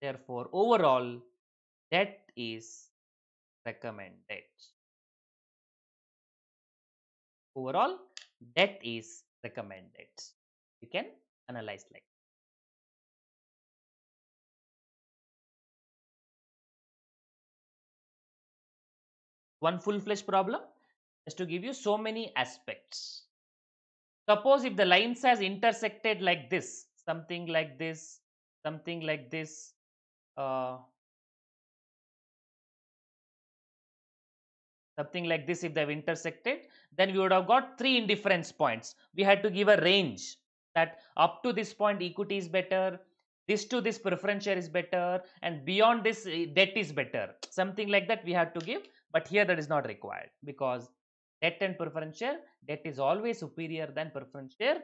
Therefore, overall, debt is recommended overall death is recommended. You can analyze like one full-fledged problem is to give you so many aspects. Suppose if the lines has intersected like this, something like this, something like this, uh, something like this if they have intersected, then we would have got three indifference points. We had to give a range that up to this point equity is better, this to this preference share is better and beyond this eh, debt is better. Something like that we had to give but here that is not required because debt and preference share, debt is always superior than preference share.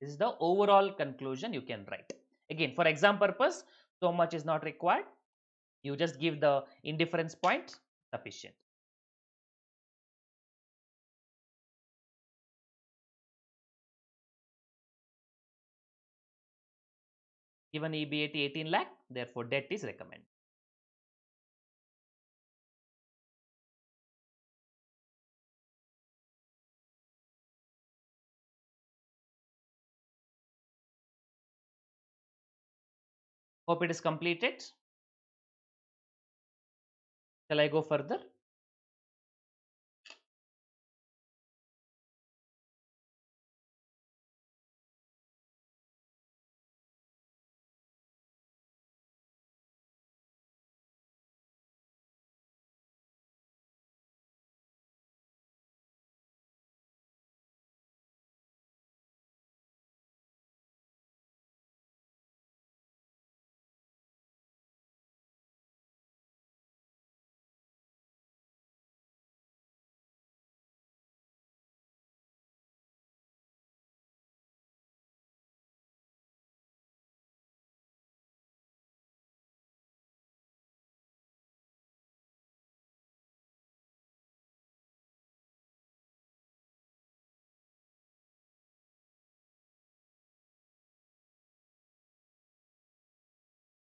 This is the overall conclusion you can write. Again, for exam purpose, so much is not required. You just give the indifference point sufficient. Given EBAT 18 lakh, therefore debt is recommended. Hope it is completed shall I go further?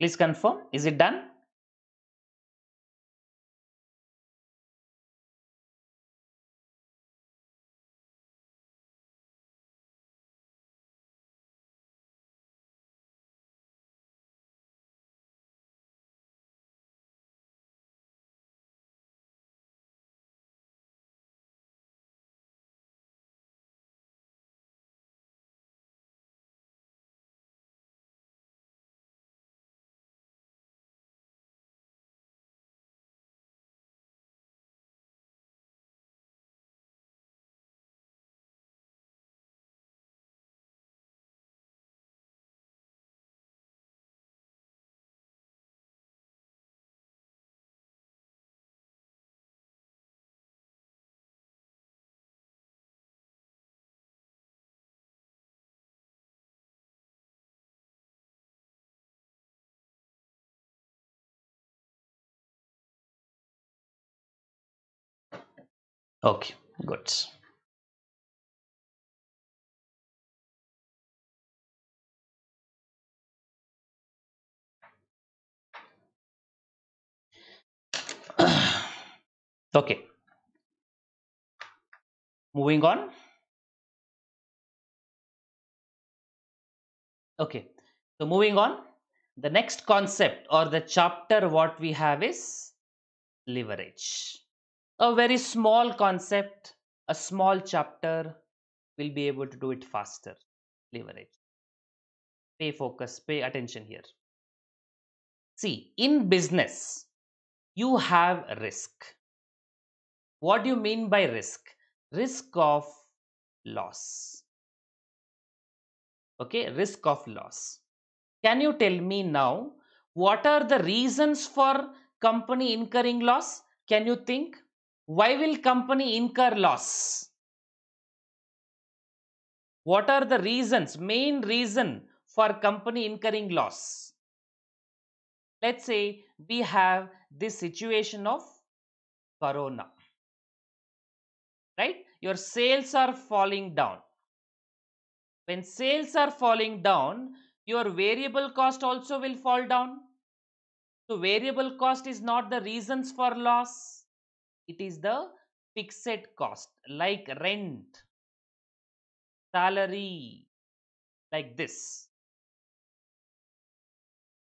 Please confirm, is it done? Okay, good. okay. Moving on. Okay, so moving on, the next concept or the chapter what we have is leverage a very small concept, a small chapter, we'll be able to do it faster. Leverage. Pay focus, pay attention here. See, in business, you have risk. What do you mean by risk? Risk of loss. Okay, risk of loss. Can you tell me now what are the reasons for company incurring loss? Can you think? Why will company incur loss? What are the reasons, main reason for company incurring loss? Let's say we have this situation of corona, right? Your sales are falling down. When sales are falling down, your variable cost also will fall down. So variable cost is not the reasons for loss. It is the fixed cost like rent, salary, like this.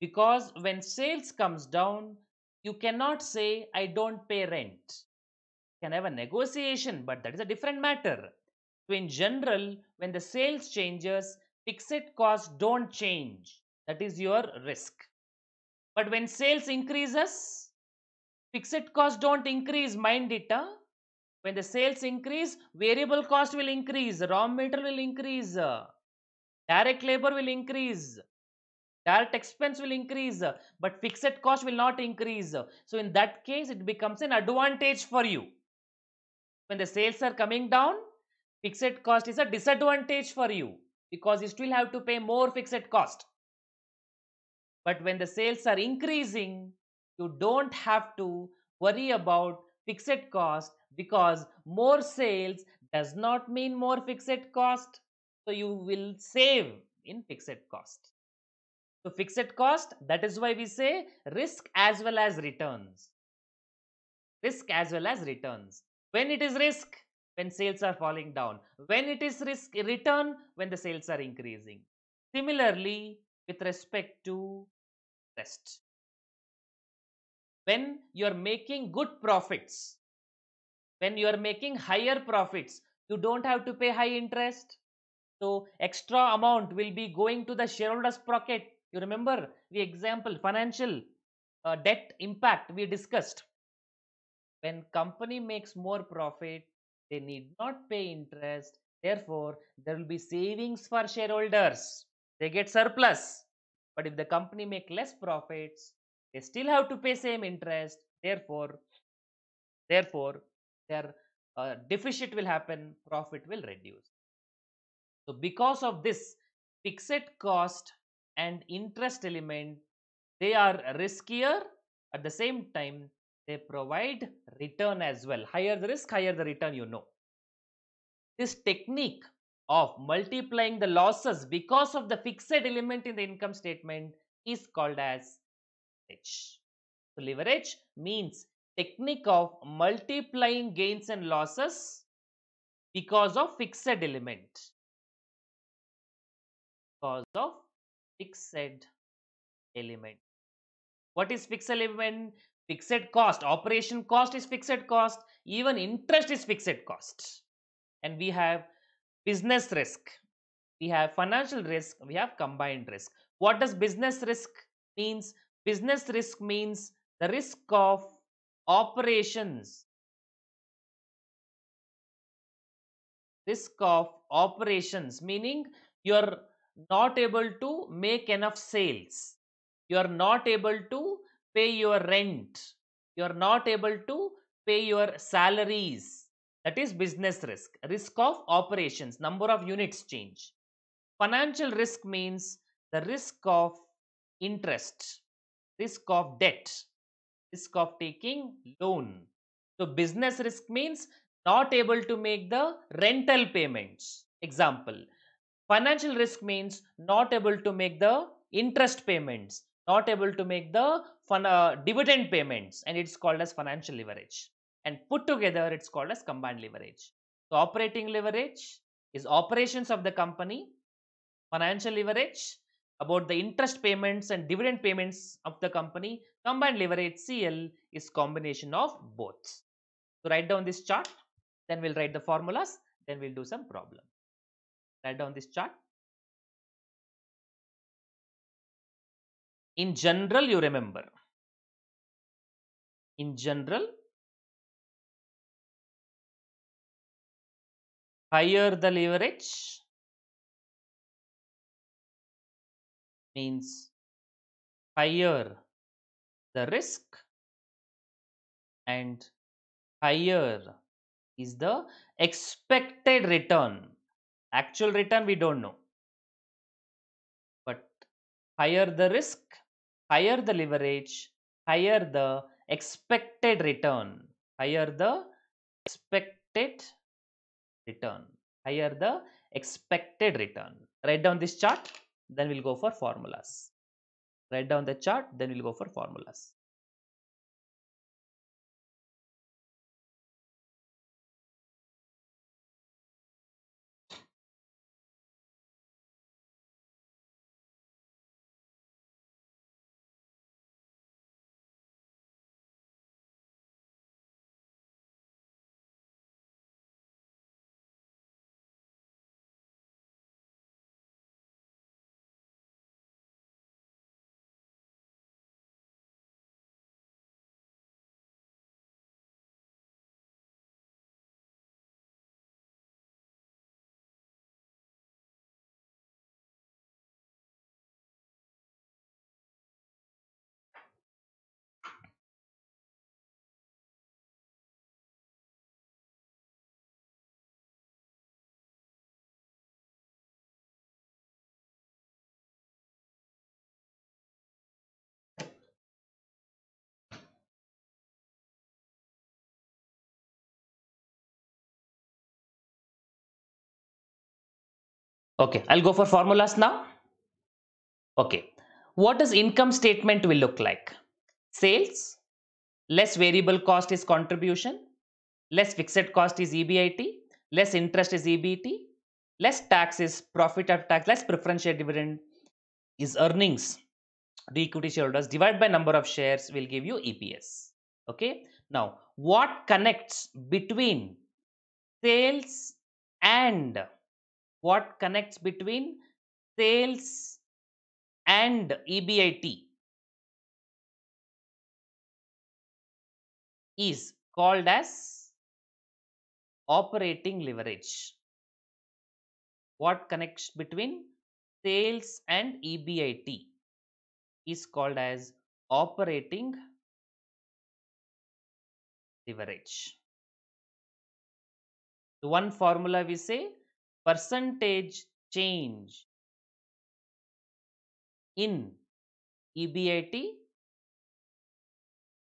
Because when sales comes down, you cannot say, I don't pay rent. You can have a negotiation, but that is a different matter. So in general, when the sales changes, fixed costs don't change. That is your risk. But when sales increases, Fixed cost don't increase, mind it. Huh? When the sales increase, variable cost will increase, raw material will increase, direct labor will increase, direct expense will increase, but fixed cost will not increase. So in that case, it becomes an advantage for you. When the sales are coming down, fixed cost is a disadvantage for you because you still have to pay more fixed cost. But when the sales are increasing, you don't have to worry about fixed cost because more sales does not mean more fixed cost. So you will save in fixed cost. So fixed cost, that is why we say risk as well as returns. Risk as well as returns. When it is risk, when sales are falling down. When it is risk return, when the sales are increasing. Similarly, with respect to rest when you are making good profits, when you are making higher profits, you don't have to pay high interest. So extra amount will be going to the shareholders pocket. You remember the example financial uh, debt impact we discussed. When company makes more profit, they need not pay interest. Therefore, there will be savings for shareholders. They get surplus. But if the company make less profits, they still have to pay same interest therefore therefore their uh, deficit will happen profit will reduce so because of this fixed cost and interest element they are riskier at the same time they provide return as well higher the risk higher the return you know this technique of multiplying the losses because of the fixed element in the income statement is called as so, leverage means technique of multiplying gains and losses because of fixed element. Because of fixed element. What is fixed element? Fixed cost. Operation cost is fixed cost. Even interest is fixed cost. And we have business risk. We have financial risk. We have combined risk. What does business risk means? Business risk means the risk of operations. Risk of operations meaning you are not able to make enough sales. You are not able to pay your rent. You are not able to pay your salaries. That is business risk. Risk of operations, number of units change. Financial risk means the risk of interest risk of debt, risk of taking loan. So business risk means not able to make the rental payments. Example, financial risk means not able to make the interest payments, not able to make the fun, uh, dividend payments and it's called as financial leverage. And put together it's called as combined leverage. So operating leverage is operations of the company, financial leverage about the interest payments and dividend payments of the company, combined leverage CL is combination of both. So write down this chart, then we'll write the formulas, then we'll do some problem. Write down this chart. In general, you remember. In general, higher the leverage, means higher the risk and higher is the expected return. Actual return we don't know. But higher the risk, higher the leverage, higher the expected return. Higher the expected return. Higher the expected return. Write down this chart then we'll go for formulas write down the chart then we'll go for formulas Okay, I'll go for formulas now. Okay, what does income statement will look like? Sales, less variable cost is contribution, less fixed cost is EBIT, less interest is EBT, less tax is profit after tax, less preference share dividend is earnings the equity shareholders divided by number of shares will give you EPS. Okay. Now, what connects between sales and what connects between sales and EBIT is called as operating leverage. What connects between sales and EBIT is called as operating leverage. The one formula we say percentage change in EBIT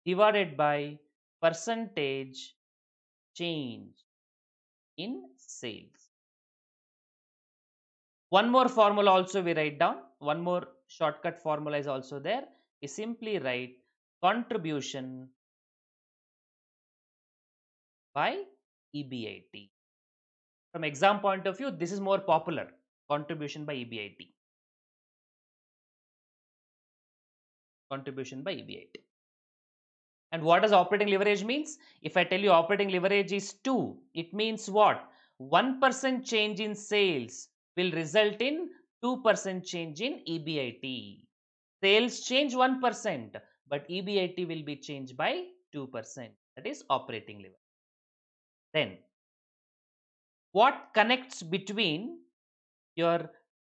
divided by percentage change in sales. One more formula also we write down, one more shortcut formula is also there. We simply write contribution by EBIT. From exam point of view, this is more popular, contribution by EBIT. Contribution by EBIT. And what does operating leverage means? If I tell you operating leverage is 2, it means what? 1% change in sales will result in 2% change in EBIT. Sales change 1%, but EBIT will be changed by 2%. That is operating leverage. Then what connects between your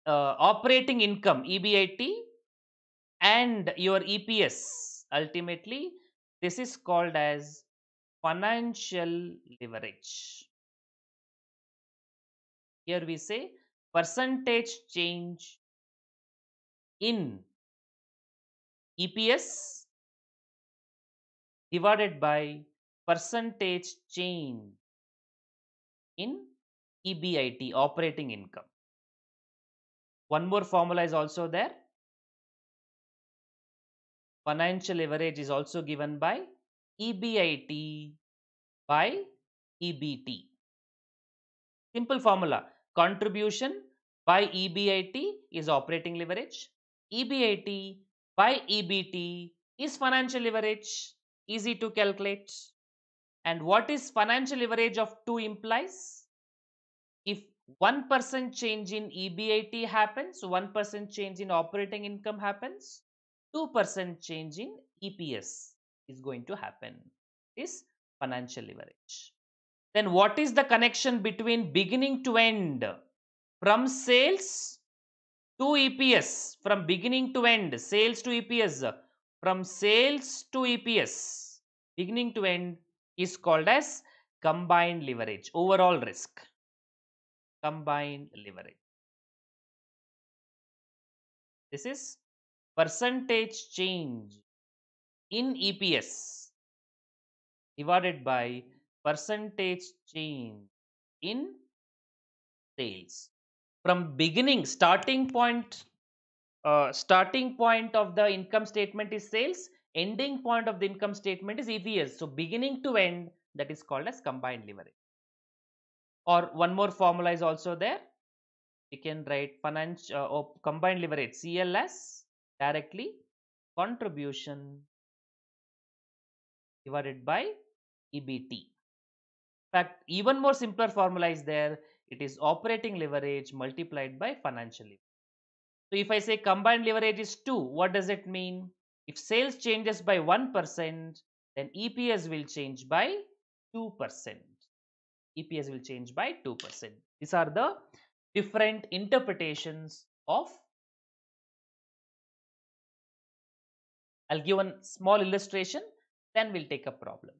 uh, operating income EBIT and your EPS ultimately this is called as financial leverage. Here we say percentage change in EPS divided by percentage change in EBIT, operating income. One more formula is also there. Financial leverage is also given by EBIT by EBT. Simple formula. Contribution by EBIT is operating leverage. EBIT by EBT is financial leverage. Easy to calculate. And what is financial leverage of 2 implies? if 1% change in EBIT happens, 1% change in operating income happens, 2% change in EPS is going to happen is financial leverage. Then what is the connection between beginning to end from sales to EPS from beginning to end sales to EPS from sales to EPS beginning to end is called as combined leverage overall risk combined leverage. This is percentage change in EPS divided by percentage change in sales from beginning starting point uh, starting point of the income statement is sales ending point of the income statement is EPS so beginning to end that is called as combined leverage or one more formula is also there we can write financial uh, or combined leverage CLS directly contribution divided by EBT. In fact, even more simpler formula is there. It is operating leverage multiplied by financial leverage. So, if I say combined leverage is 2, what does it mean? If sales changes by 1%, then EPS will change by 2%. EPS will change by 2%. These are the different interpretations of. I'll give a small illustration, then we'll take a problem.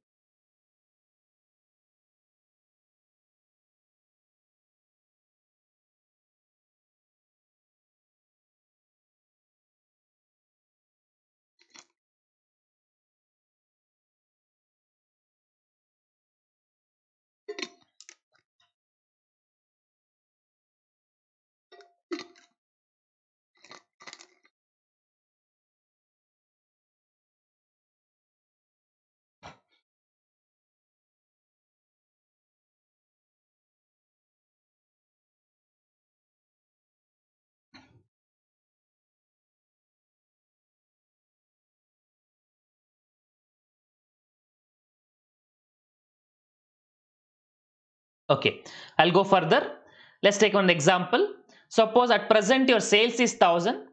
Okay, I'll go further. Let's take one example. Suppose at present your sales is 1000,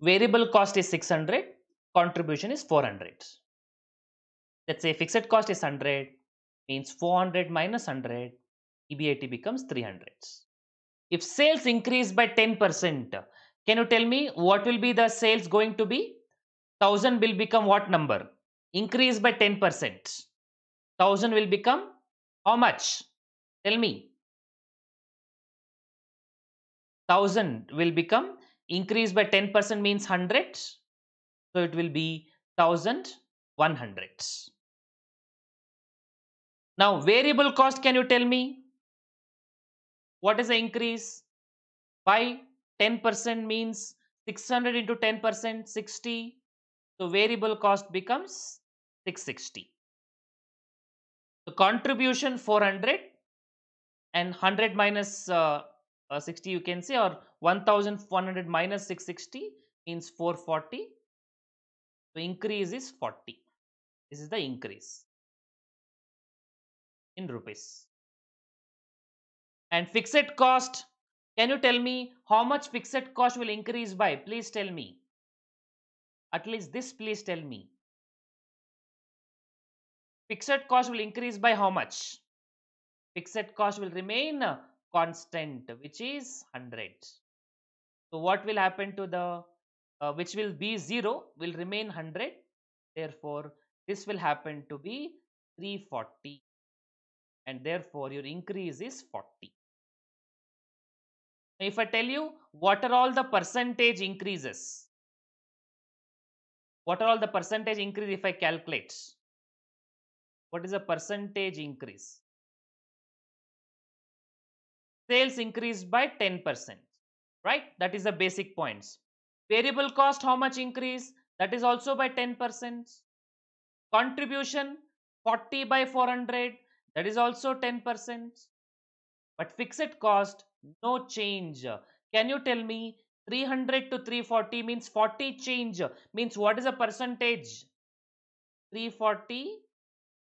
variable cost is 600, contribution is 400. Let's say fixed cost is 100, means 400 minus 100, EBIT becomes 300. If sales increase by 10%, can you tell me what will be the sales going to be? 1000 will become what number? Increase by 10%. 1000 will become how much? Tell me. 1000 will become increase by 10% means 100. So it will be 1100. Now variable cost can you tell me? What is the increase? By 10% means 600 into 10% 60. So variable cost becomes 660. The contribution 400 and 100 minus, uh, uh, 60 you can say or 1100 minus 660 means 440. So, increase is 40. This is the increase in rupees. And fixed cost, can you tell me how much fixed cost will increase by? Please tell me. At least this please tell me. Fixed cost will increase by how much? fixed cost will remain uh, constant which is 100. So, what will happen to the uh, which will be 0 will remain 100 therefore, this will happen to be 340 and therefore your increase is 40. If I tell you what are all the percentage increases, what are all the percentage increase if I calculate? What is the percentage increase? sales increased by 10%, right? That is the basic points. Variable cost, how much increase? That is also by 10%. Contribution, 40 by 400, that is also 10%. But fixed cost, no change. Can you tell me 300 to 340 means 40 change means what is the percentage? 340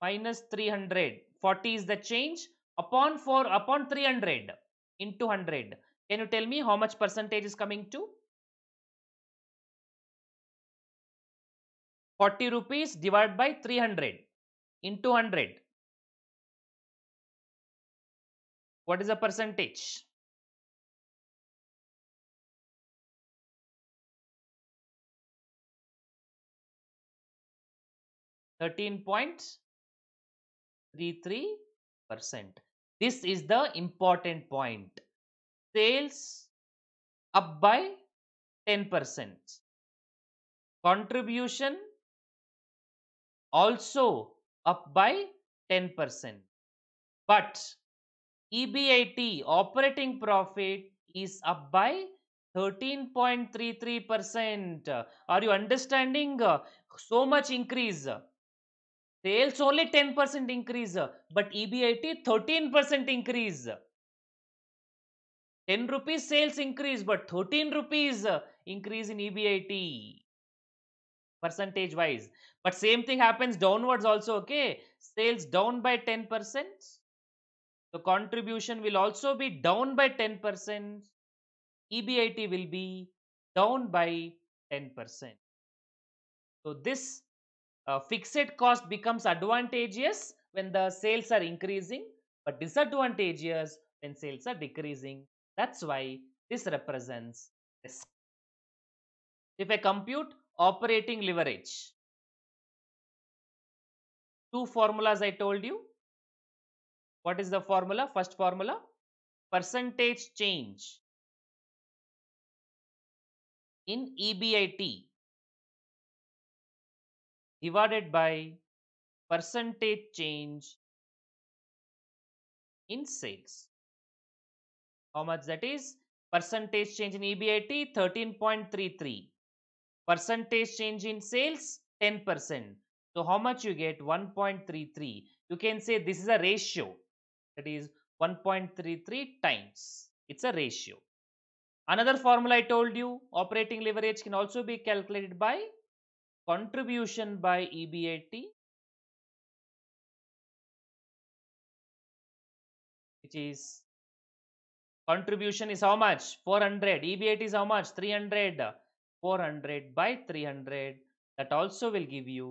minus 300. 40 is the change upon 4 upon 300 into 100. Can you tell me how much percentage is coming to? 40 rupees divided by 300 into 100. What is the percentage? Thirteen point three three percent. This is the important point. Sales up by 10%. Contribution also up by 10%. But EBIT operating profit is up by 13.33%. Are you understanding? Uh, so much increase. Sales only 10% increase, but EBIT 13% increase. 10 rupees sales increase, but 13 rupees increase in EBIT percentage wise. But same thing happens downwards also, okay? Sales down by 10%. The contribution will also be down by 10%. EBIT will be down by 10%. So this uh, fixed cost becomes advantageous when the sales are increasing but disadvantageous when sales are decreasing. That's why this represents this. If I compute operating leverage, two formulas I told you. What is the formula? First formula, percentage change in EBIT divided by percentage change in sales. How much that is? Percentage change in EBIT 13.33. Percentage change in sales 10%. So how much you get? 1.33. You can say this is a ratio. That is 1.33 times. It's a ratio. Another formula I told you, operating leverage can also be calculated by contribution by EBIT which is contribution is how much 400 EBIT is how much 300 400 by 300 that also will give you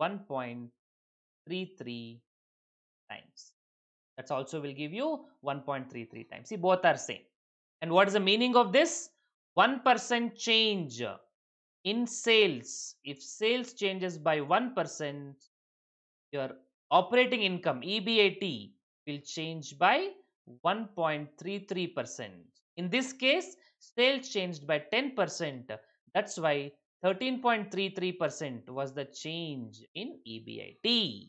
1.33 times that also will give you 1.33 times see both are same and what is the meaning of this 1% change in sales, if sales changes by 1%, your operating income, EBAT, will change by 1.33%. In this case, sales changed by 10%. That's why 13.33% was the change in EBIT.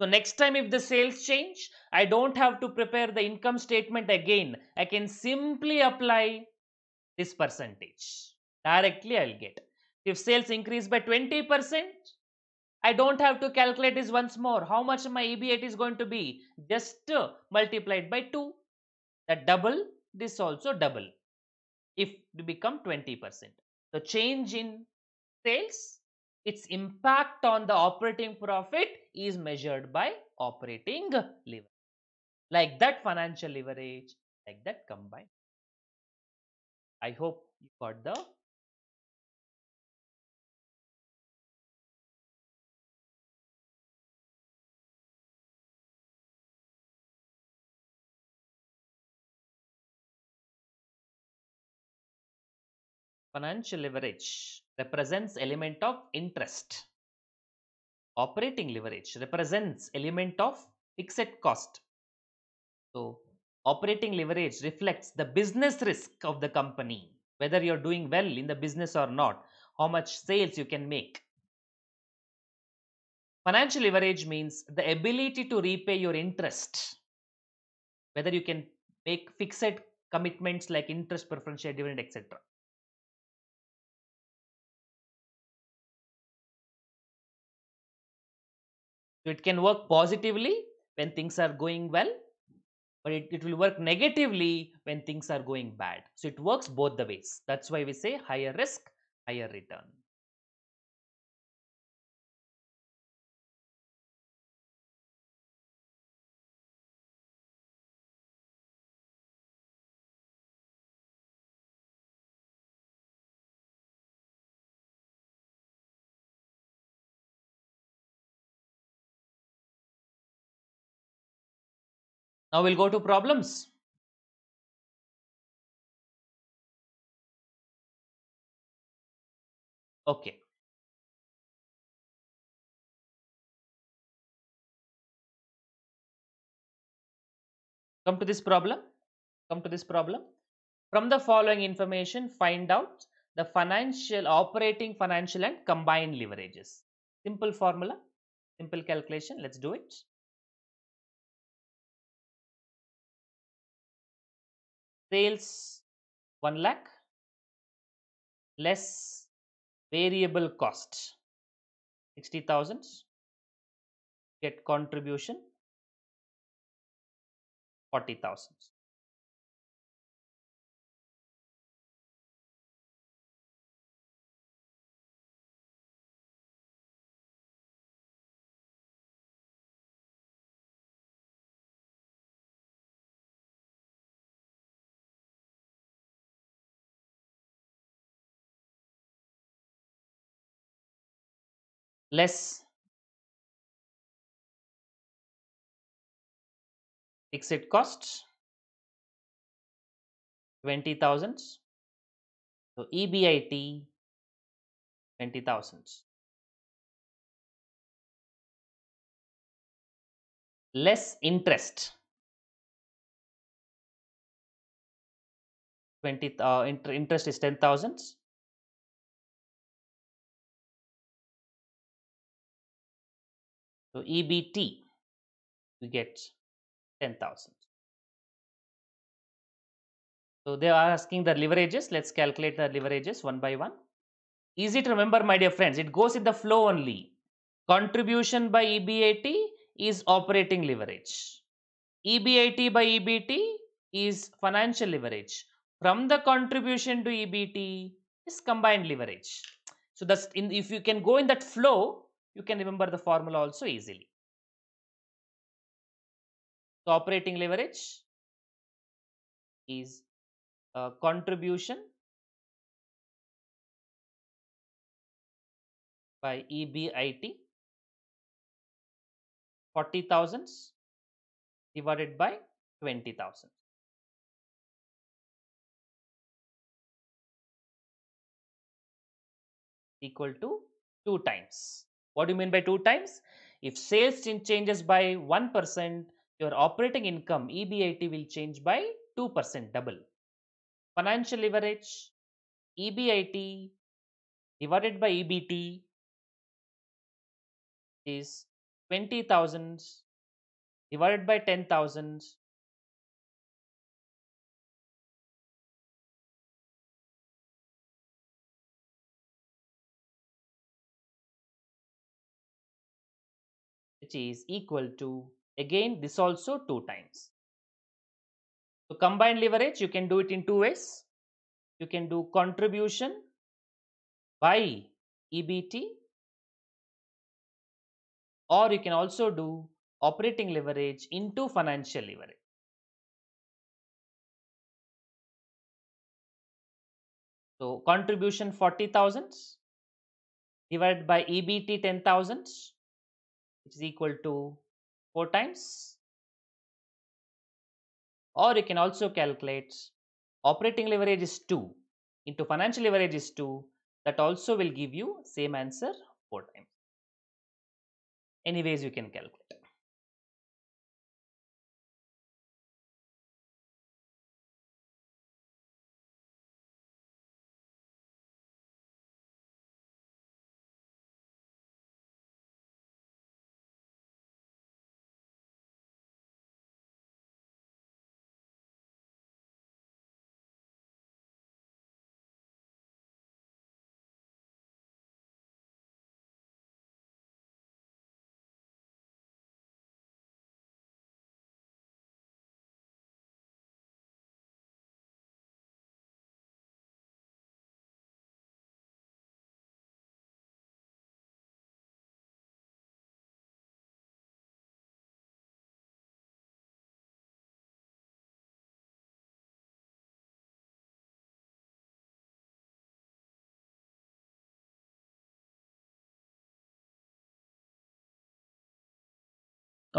So next time if the sales change, I don't have to prepare the income statement again. I can simply apply this percentage. Directly I'll get. If sales increase by 20%, I don't have to calculate this once more. How much my EBIT is going to be? Just uh, multiplied by 2. That double, this also double. If it become 20%. The change in sales, its impact on the operating profit is measured by operating leverage. Like that financial leverage, like that combined. I hope you got the Financial leverage represents element of interest. Operating leverage represents element of fixed cost. So, operating leverage reflects the business risk of the company, whether you're doing well in the business or not, how much sales you can make. Financial leverage means the ability to repay your interest, whether you can make fixed commitments like interest, preference share, dividend, etc. So it can work positively when things are going well, but it, it will work negatively when things are going bad. So it works both the ways. That's why we say higher risk, higher return. Now we'll go to problems. Okay. Come to this problem. Come to this problem. From the following information, find out the financial, operating financial and combined leverages. Simple formula, simple calculation. Let's do it. sales 1 lakh less variable cost 60,000 get contribution 40,000 less exit costs 20,000 so EBIT 20,000 less interest 20 uh, interest is 10,000 So EBT, we get 10,000. So they are asking the leverages. Let's calculate the leverages one by one. Easy to remember, my dear friends. It goes in the flow only. Contribution by EBAT is operating leverage. EBIT by EBT is financial leverage. From the contribution to EBT is combined leverage. So that's in, if you can go in that flow, you can remember the formula also easily. So, operating leverage is uh, contribution by EBIT 40,000 divided by 20,000. equal to 2 times. What do you mean by 2 times? If sales changes by 1%, your operating income EBIT will change by 2% double. Financial leverage EBIT divided by EBT is 20,000 divided by 10,000 which is equal to again this also 2 times. So combined leverage you can do it in two ways. You can do contribution by EBT or you can also do operating leverage into financial leverage. So contribution 40,000 divided by EBT 10,000 which is equal to 4 times or you can also calculate operating leverage is 2 into financial leverage is 2 that also will give you same answer 4 times. Anyways you can calculate.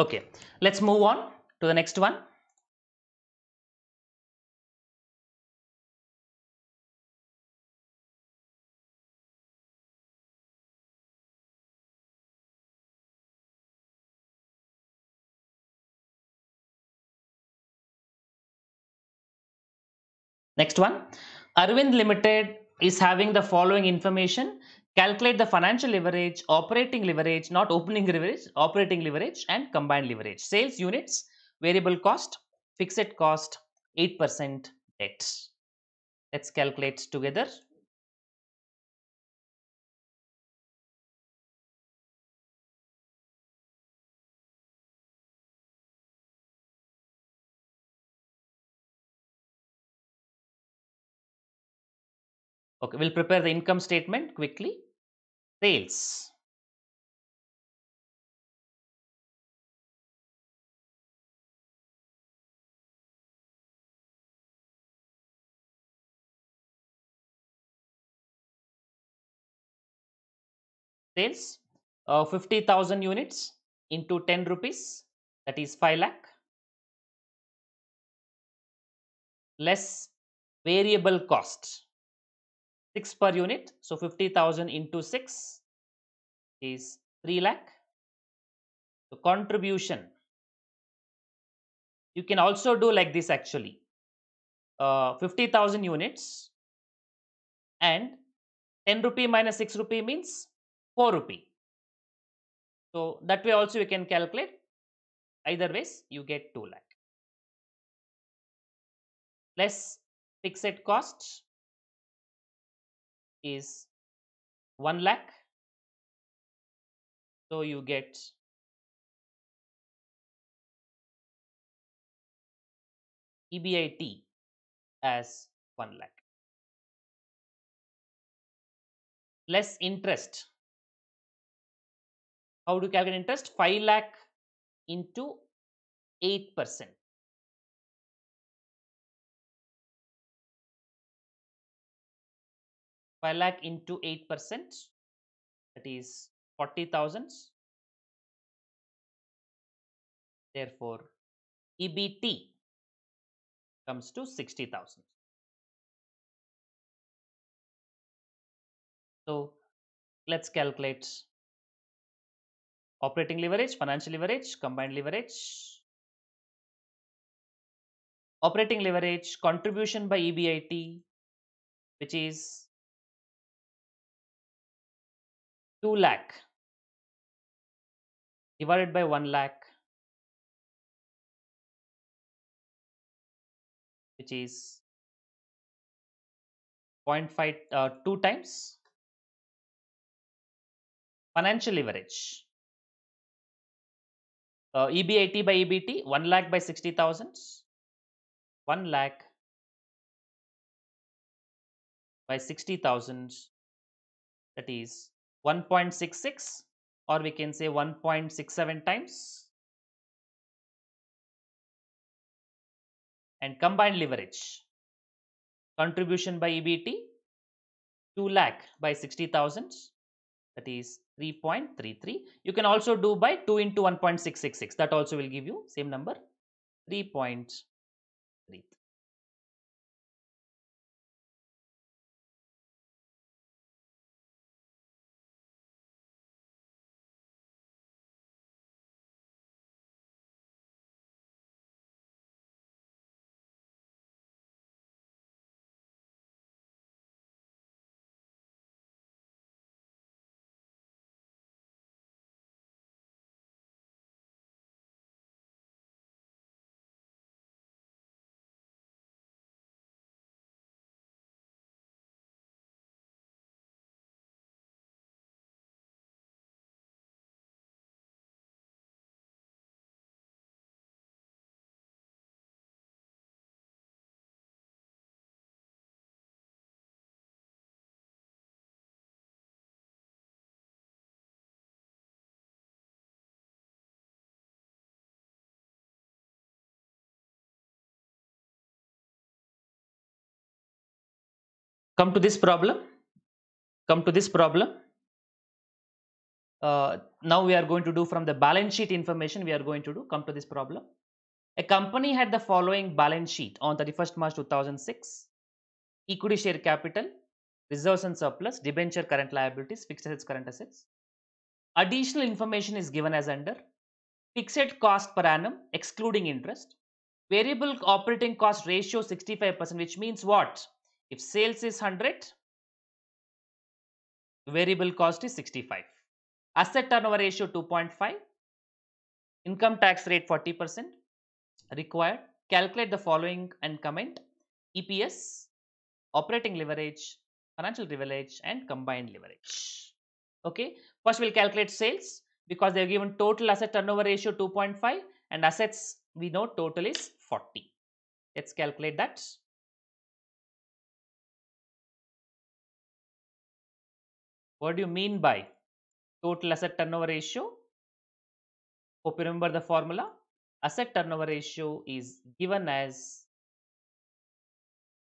okay let's move on to the next one Next one, Arvind Limited is having the following information Calculate the financial leverage, operating leverage, not opening leverage, operating leverage and combined leverage. Sales units, variable cost, fixed cost, 8% debt. Let's calculate together. Okay, we'll prepare the income statement quickly. Sales, sales uh, 50,000 units into 10 rupees that is 5 lakh less variable cost 6 per unit. So 50,000 into 6 is 3 lakh. So contribution. You can also do like this actually. Uh, 50,000 units and 10 rupee minus 6 rupee means 4 rupee. So that way also you can calculate. Either ways you get 2 lakh. Less fixed costs is 1 lakh so you get EBIT as 1 lakh less interest how do you calculate interest 5 lakh into 8 percent 5 lakh into 8 percent that is 40,000 therefore EBT comes to 60,000 so let's calculate operating leverage financial leverage combined leverage operating leverage, contribution by EBIT, which is 2 lakh divided by 1 lakh which is 0.5 uh, 2 times financial leverage uh, EBIT by EBT 1 lakh by 60,000 1 lakh by 60,000 that is 1.66 or we can say 1.67 times and combined leverage contribution by EBT 2 lakh by 60,000 that is 3.33 you can also do by 2 into 1.666 that also will give you same number 3.33 come to this problem come to this problem uh, now we are going to do from the balance sheet information we are going to do come to this problem a company had the following balance sheet on 31st march 2006 equity share capital reserves and surplus debenture current liabilities fixed assets current assets additional information is given as under fixed cost per annum excluding interest variable operating cost ratio 65% which means what if sales is 100, variable cost is 65. Asset turnover ratio 2.5, income tax rate 40% required. Calculate the following and comment EPS, operating leverage, financial leverage and combined leverage. Okay, first we'll calculate sales because they are given total asset turnover ratio 2.5 and assets we know total is 40. Let's calculate that. What do you mean by total asset turnover ratio? Hope you remember the formula. Asset turnover ratio is given as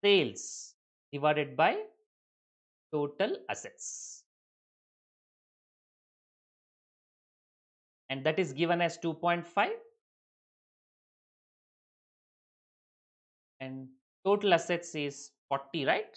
sales divided by total assets. And that is given as 2.5 and total assets is 40, right?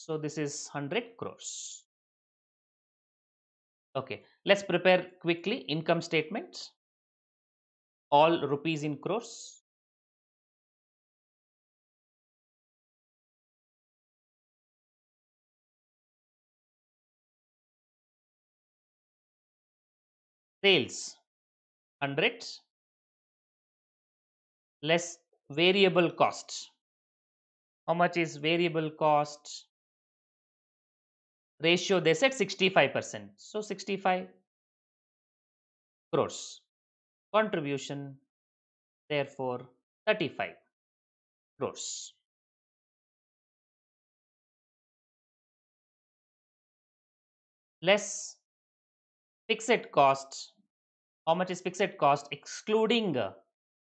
So this is 100 crores. Okay, let's prepare quickly income statements. All rupees in crores. Sales 100 less variable costs. How much is variable costs? ratio they said 65%. So 65 crores. Contribution therefore 35 crores. Less fixed cost. How much is fixed cost excluding uh,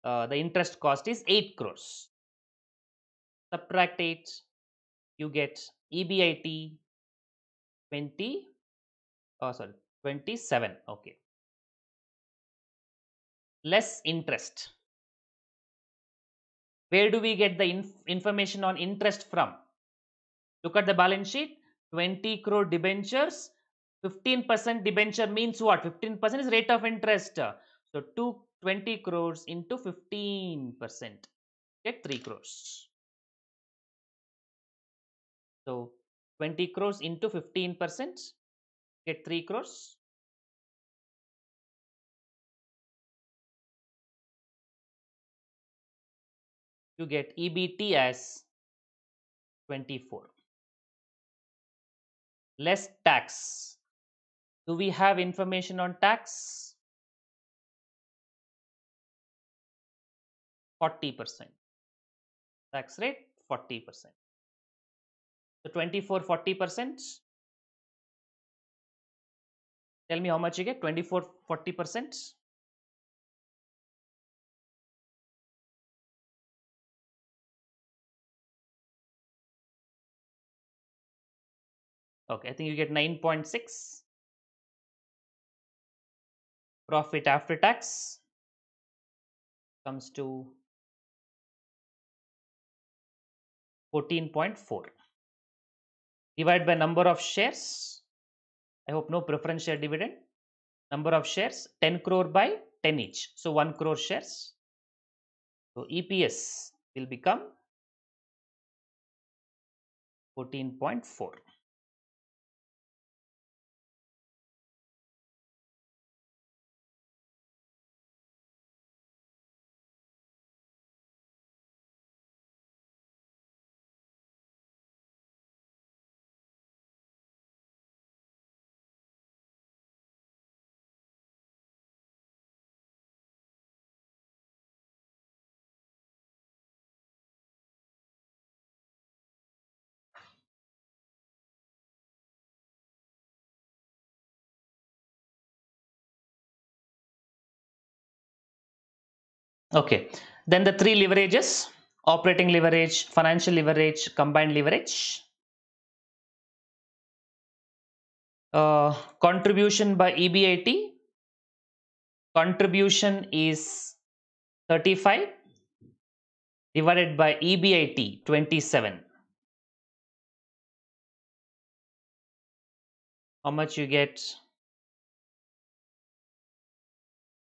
uh the interest cost is 8 crores. Subtract 8, you get EBIT 20 oh sorry 27 okay less interest where do we get the inf information on interest from look at the balance sheet 20 crore debentures 15% debenture means what 15% is rate of interest so two twenty 20 crores into 15% get 3 crores so 20 crores into 15 percent get 3 crores you get EBT as 24 less tax do we have information on tax 40 percent tax rate 40 percent so 24 40 percent. Tell me how much you get 24 40 percent. Okay, I think you get 9.6 profit after tax comes to 14.4 divide by number of shares. I hope no preference share dividend. Number of shares 10 crore by 10 each. So 1 crore shares. So EPS will become 14.4. Okay, then the three leverages operating leverage, financial leverage, combined leverage. Uh, contribution by EBIT. Contribution is 35 divided by EBIT 27. How much you get?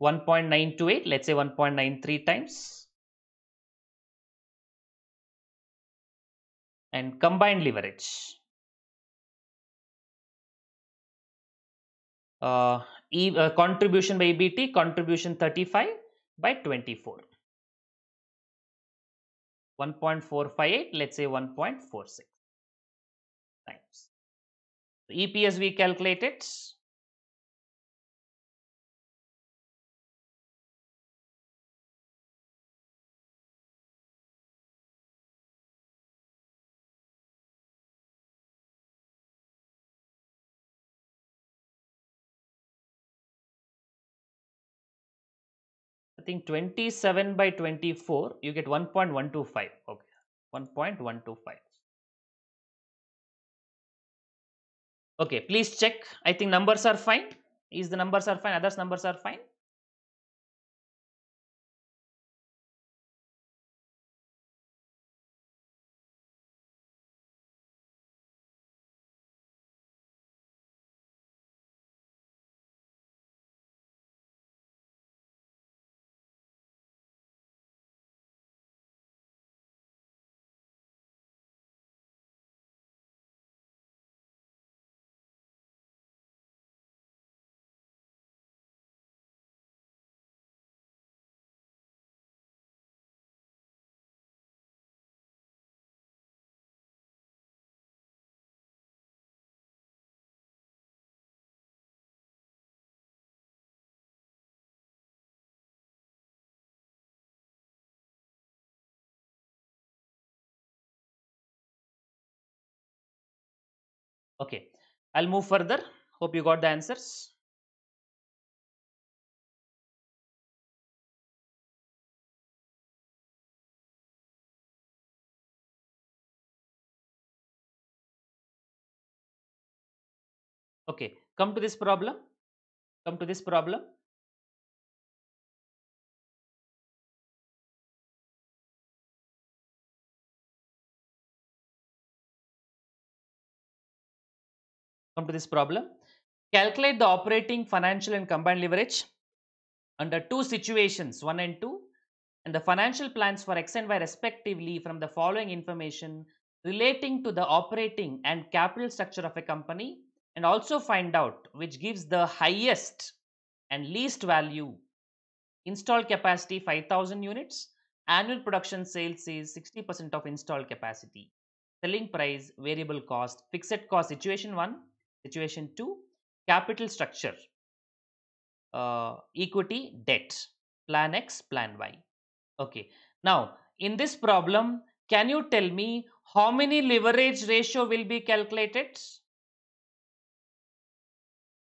1.928 let's say 1.93 times and combined leverage uh, e, uh, contribution by EBT contribution 35 by 24 1.458 let's say 1.46 times the EPS we calculated think 27 by 24, you get 1.125. Okay, 1.125. Okay, please check. I think numbers are fine. Is the numbers are fine? Others numbers are fine. Okay, I'll move further. Hope you got the answers. Okay, come to this problem. Come to this problem. come to this problem. Calculate the operating, financial and combined leverage under two situations 1 and 2 and the financial plans for x and y respectively from the following information relating to the operating and capital structure of a company and also find out which gives the highest and least value. Installed capacity 5000 units, annual production sales is 60% of installed capacity, selling price, variable cost, fixed cost situation 1, Situation 2 capital structure uh, equity debt plan X plan Y. Okay. Now in this problem can you tell me how many leverage ratio will be calculated?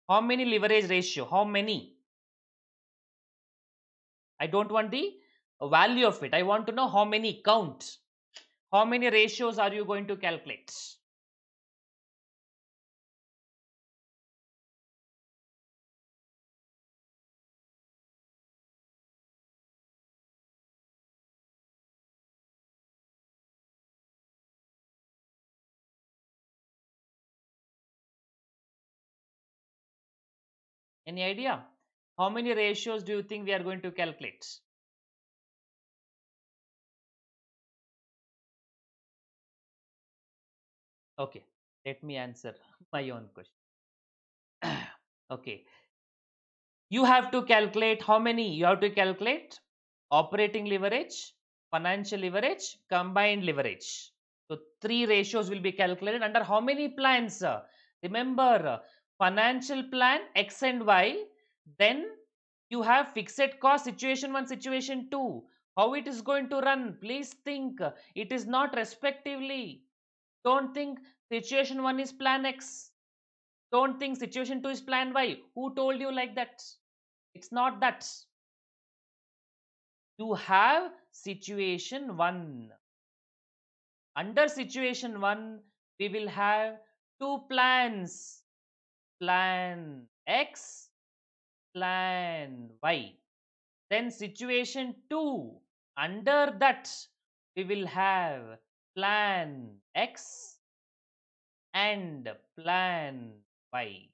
How many leverage ratio? How many? I don't want the value of it. I want to know how many count. How many ratios are you going to calculate? Any idea? How many ratios do you think we are going to calculate? Okay, let me answer my own question. okay, you have to calculate how many you have to calculate operating leverage, financial leverage, combined leverage. So, three ratios will be calculated under how many plans? Remember, financial plan X and Y. Then you have fixed cost situation 1, situation 2. How it is going to run? Please think. It is not respectively. Don't think situation 1 is plan X. Don't think situation 2 is plan Y. Who told you like that? It's not that. You have situation 1. Under situation 1, we will have two plans plan X, plan Y. Then situation 2, under that we will have plan X and plan Y.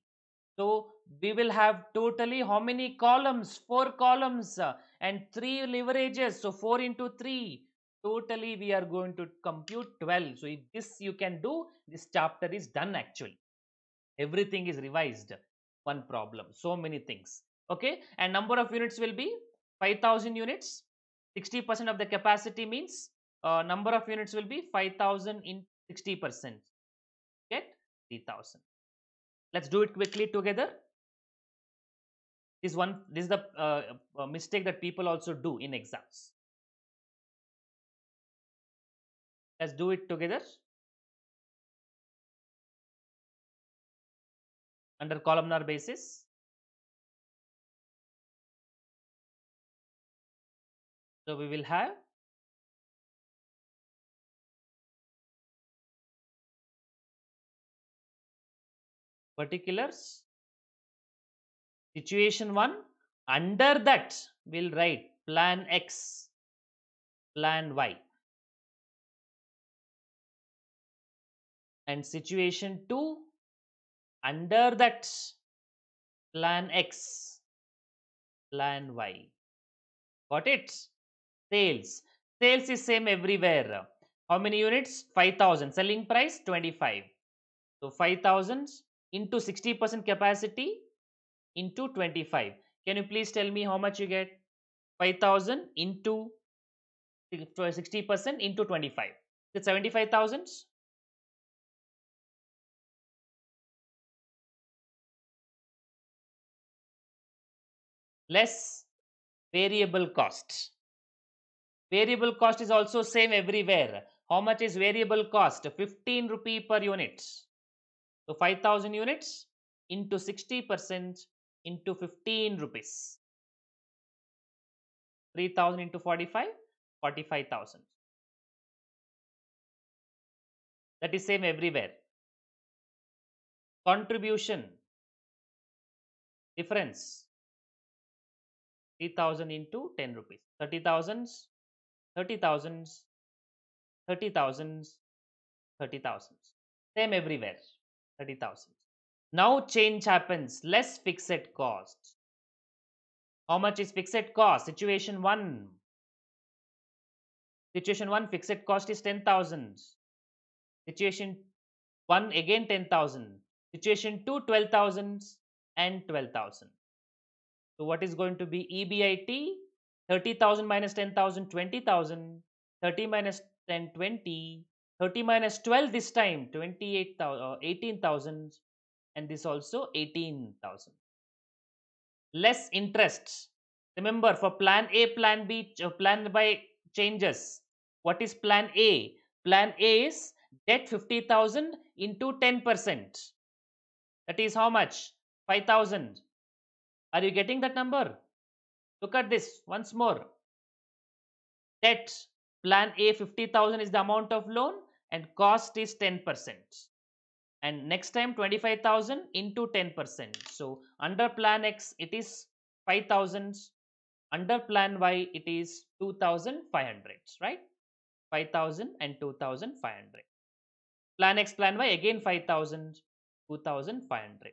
So we will have totally how many columns? 4 columns uh, and 3 leverages. So 4 into 3. Totally we are going to compute 12. So if this you can do, this chapter is done actually everything is revised one problem so many things okay and number of units will be 5000 units 60% of the capacity means uh, number of units will be 5000 in 60% get 3000 let's do it quickly together this one this is the uh, uh, mistake that people also do in exams let's do it together under columnar basis. So we will have particulars situation 1 under that we'll write plan x plan y and situation 2 under that plan X, plan Y. Got it? Sales. Sales is same everywhere. How many units? 5000. Selling price 25. So 5000 into 60% capacity into 25. Can you please tell me how much you get? 5000 into 60% into 25. Is seventy-five thousands. 75,000? less variable cost. Variable cost is also same everywhere. How much is variable cost? 15 rupee per unit. So 5000 units into 60% into 15 rupees. 3000 into 45, 45,000. That is same everywhere. Contribution, difference, 30,000 into 10 rupees. 30,000, 30,000, 30,000, 30,000. Same everywhere. 30,000. Now change happens. Less fixed cost. How much is fixed cost? Situation 1. Situation 1 fixed cost is 10,000. Situation 1 again 10,000. Situation 2 12,000 and 12,000. So what is going to be EBIT? 30,000 minus 10,000, 20,000. 30 minus 10, 20. 30 minus 12 this time, 28,000 uh, or 18,000. And this also 18,000. Less interests. Remember for plan A, plan B, uh, plan by changes. What is plan A? Plan A is debt 50,000 into 10%. That is how much? 5,000. Are you getting that number? Look at this once more. Debt plan A 50,000 is the amount of loan and cost is 10%. And next time 25,000 into 10%. So under plan X it is 5,000. Under plan Y it is 2,500, right? 5,000 and 2,500. Plan X, plan Y again 5,000, 2,500.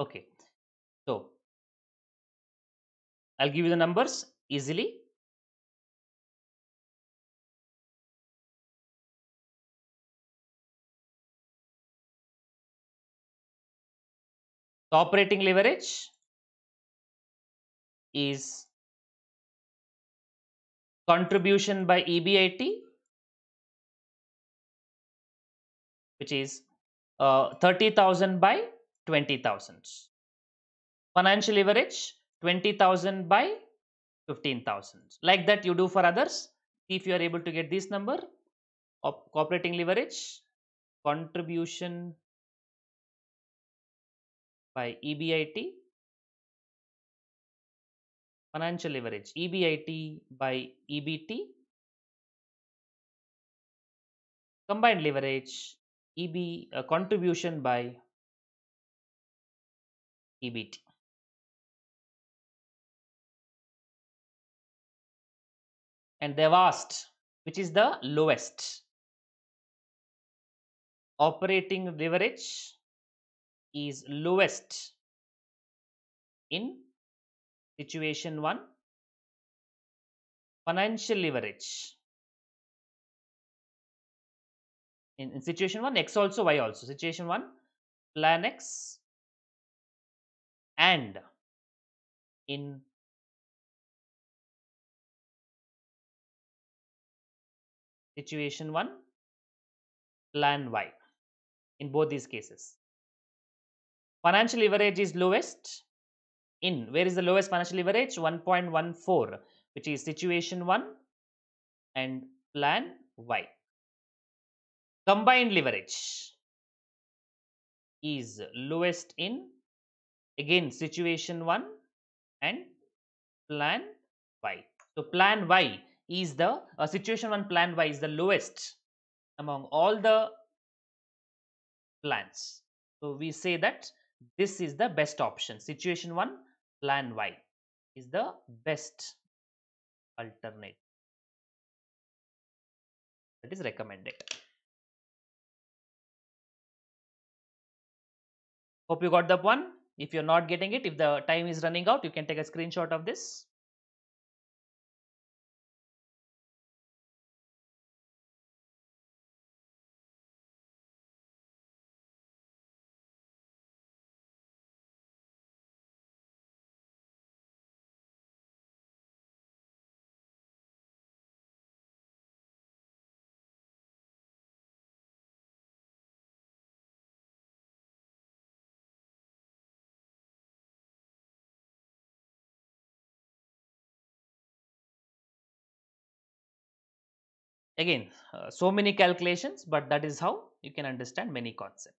Okay. So I'll give you the numbers easily. The operating leverage is contribution by EBIT which is uh, 30,000 by 20,000. Financial leverage 20,000 by 15,000. Like that you do for others. If you are able to get this number, operating leverage, contribution by EBIT, financial leverage, EBIT by EBT, combined leverage, EB uh, contribution by EBIT and they've asked which is the lowest operating leverage is lowest in situation 1 financial leverage in, in situation 1 x also y also situation 1 plan x and in situation 1 plan y in both these cases financial leverage is lowest in where is the lowest financial leverage 1.14 which is situation 1 and plan y combined leverage is lowest in Again, situation 1 and plan Y. So, plan Y is the uh, situation 1 plan Y is the lowest among all the plans. So, we say that this is the best option. Situation 1 plan Y is the best alternate that is recommended. Hope you got the one. If you're not getting it, if the time is running out, you can take a screenshot of this. Again, uh, so many calculations, but that is how you can understand many concepts.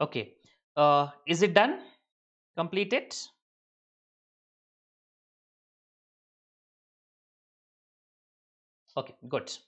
Okay. Uh, is it done? Complete it. Okay, good.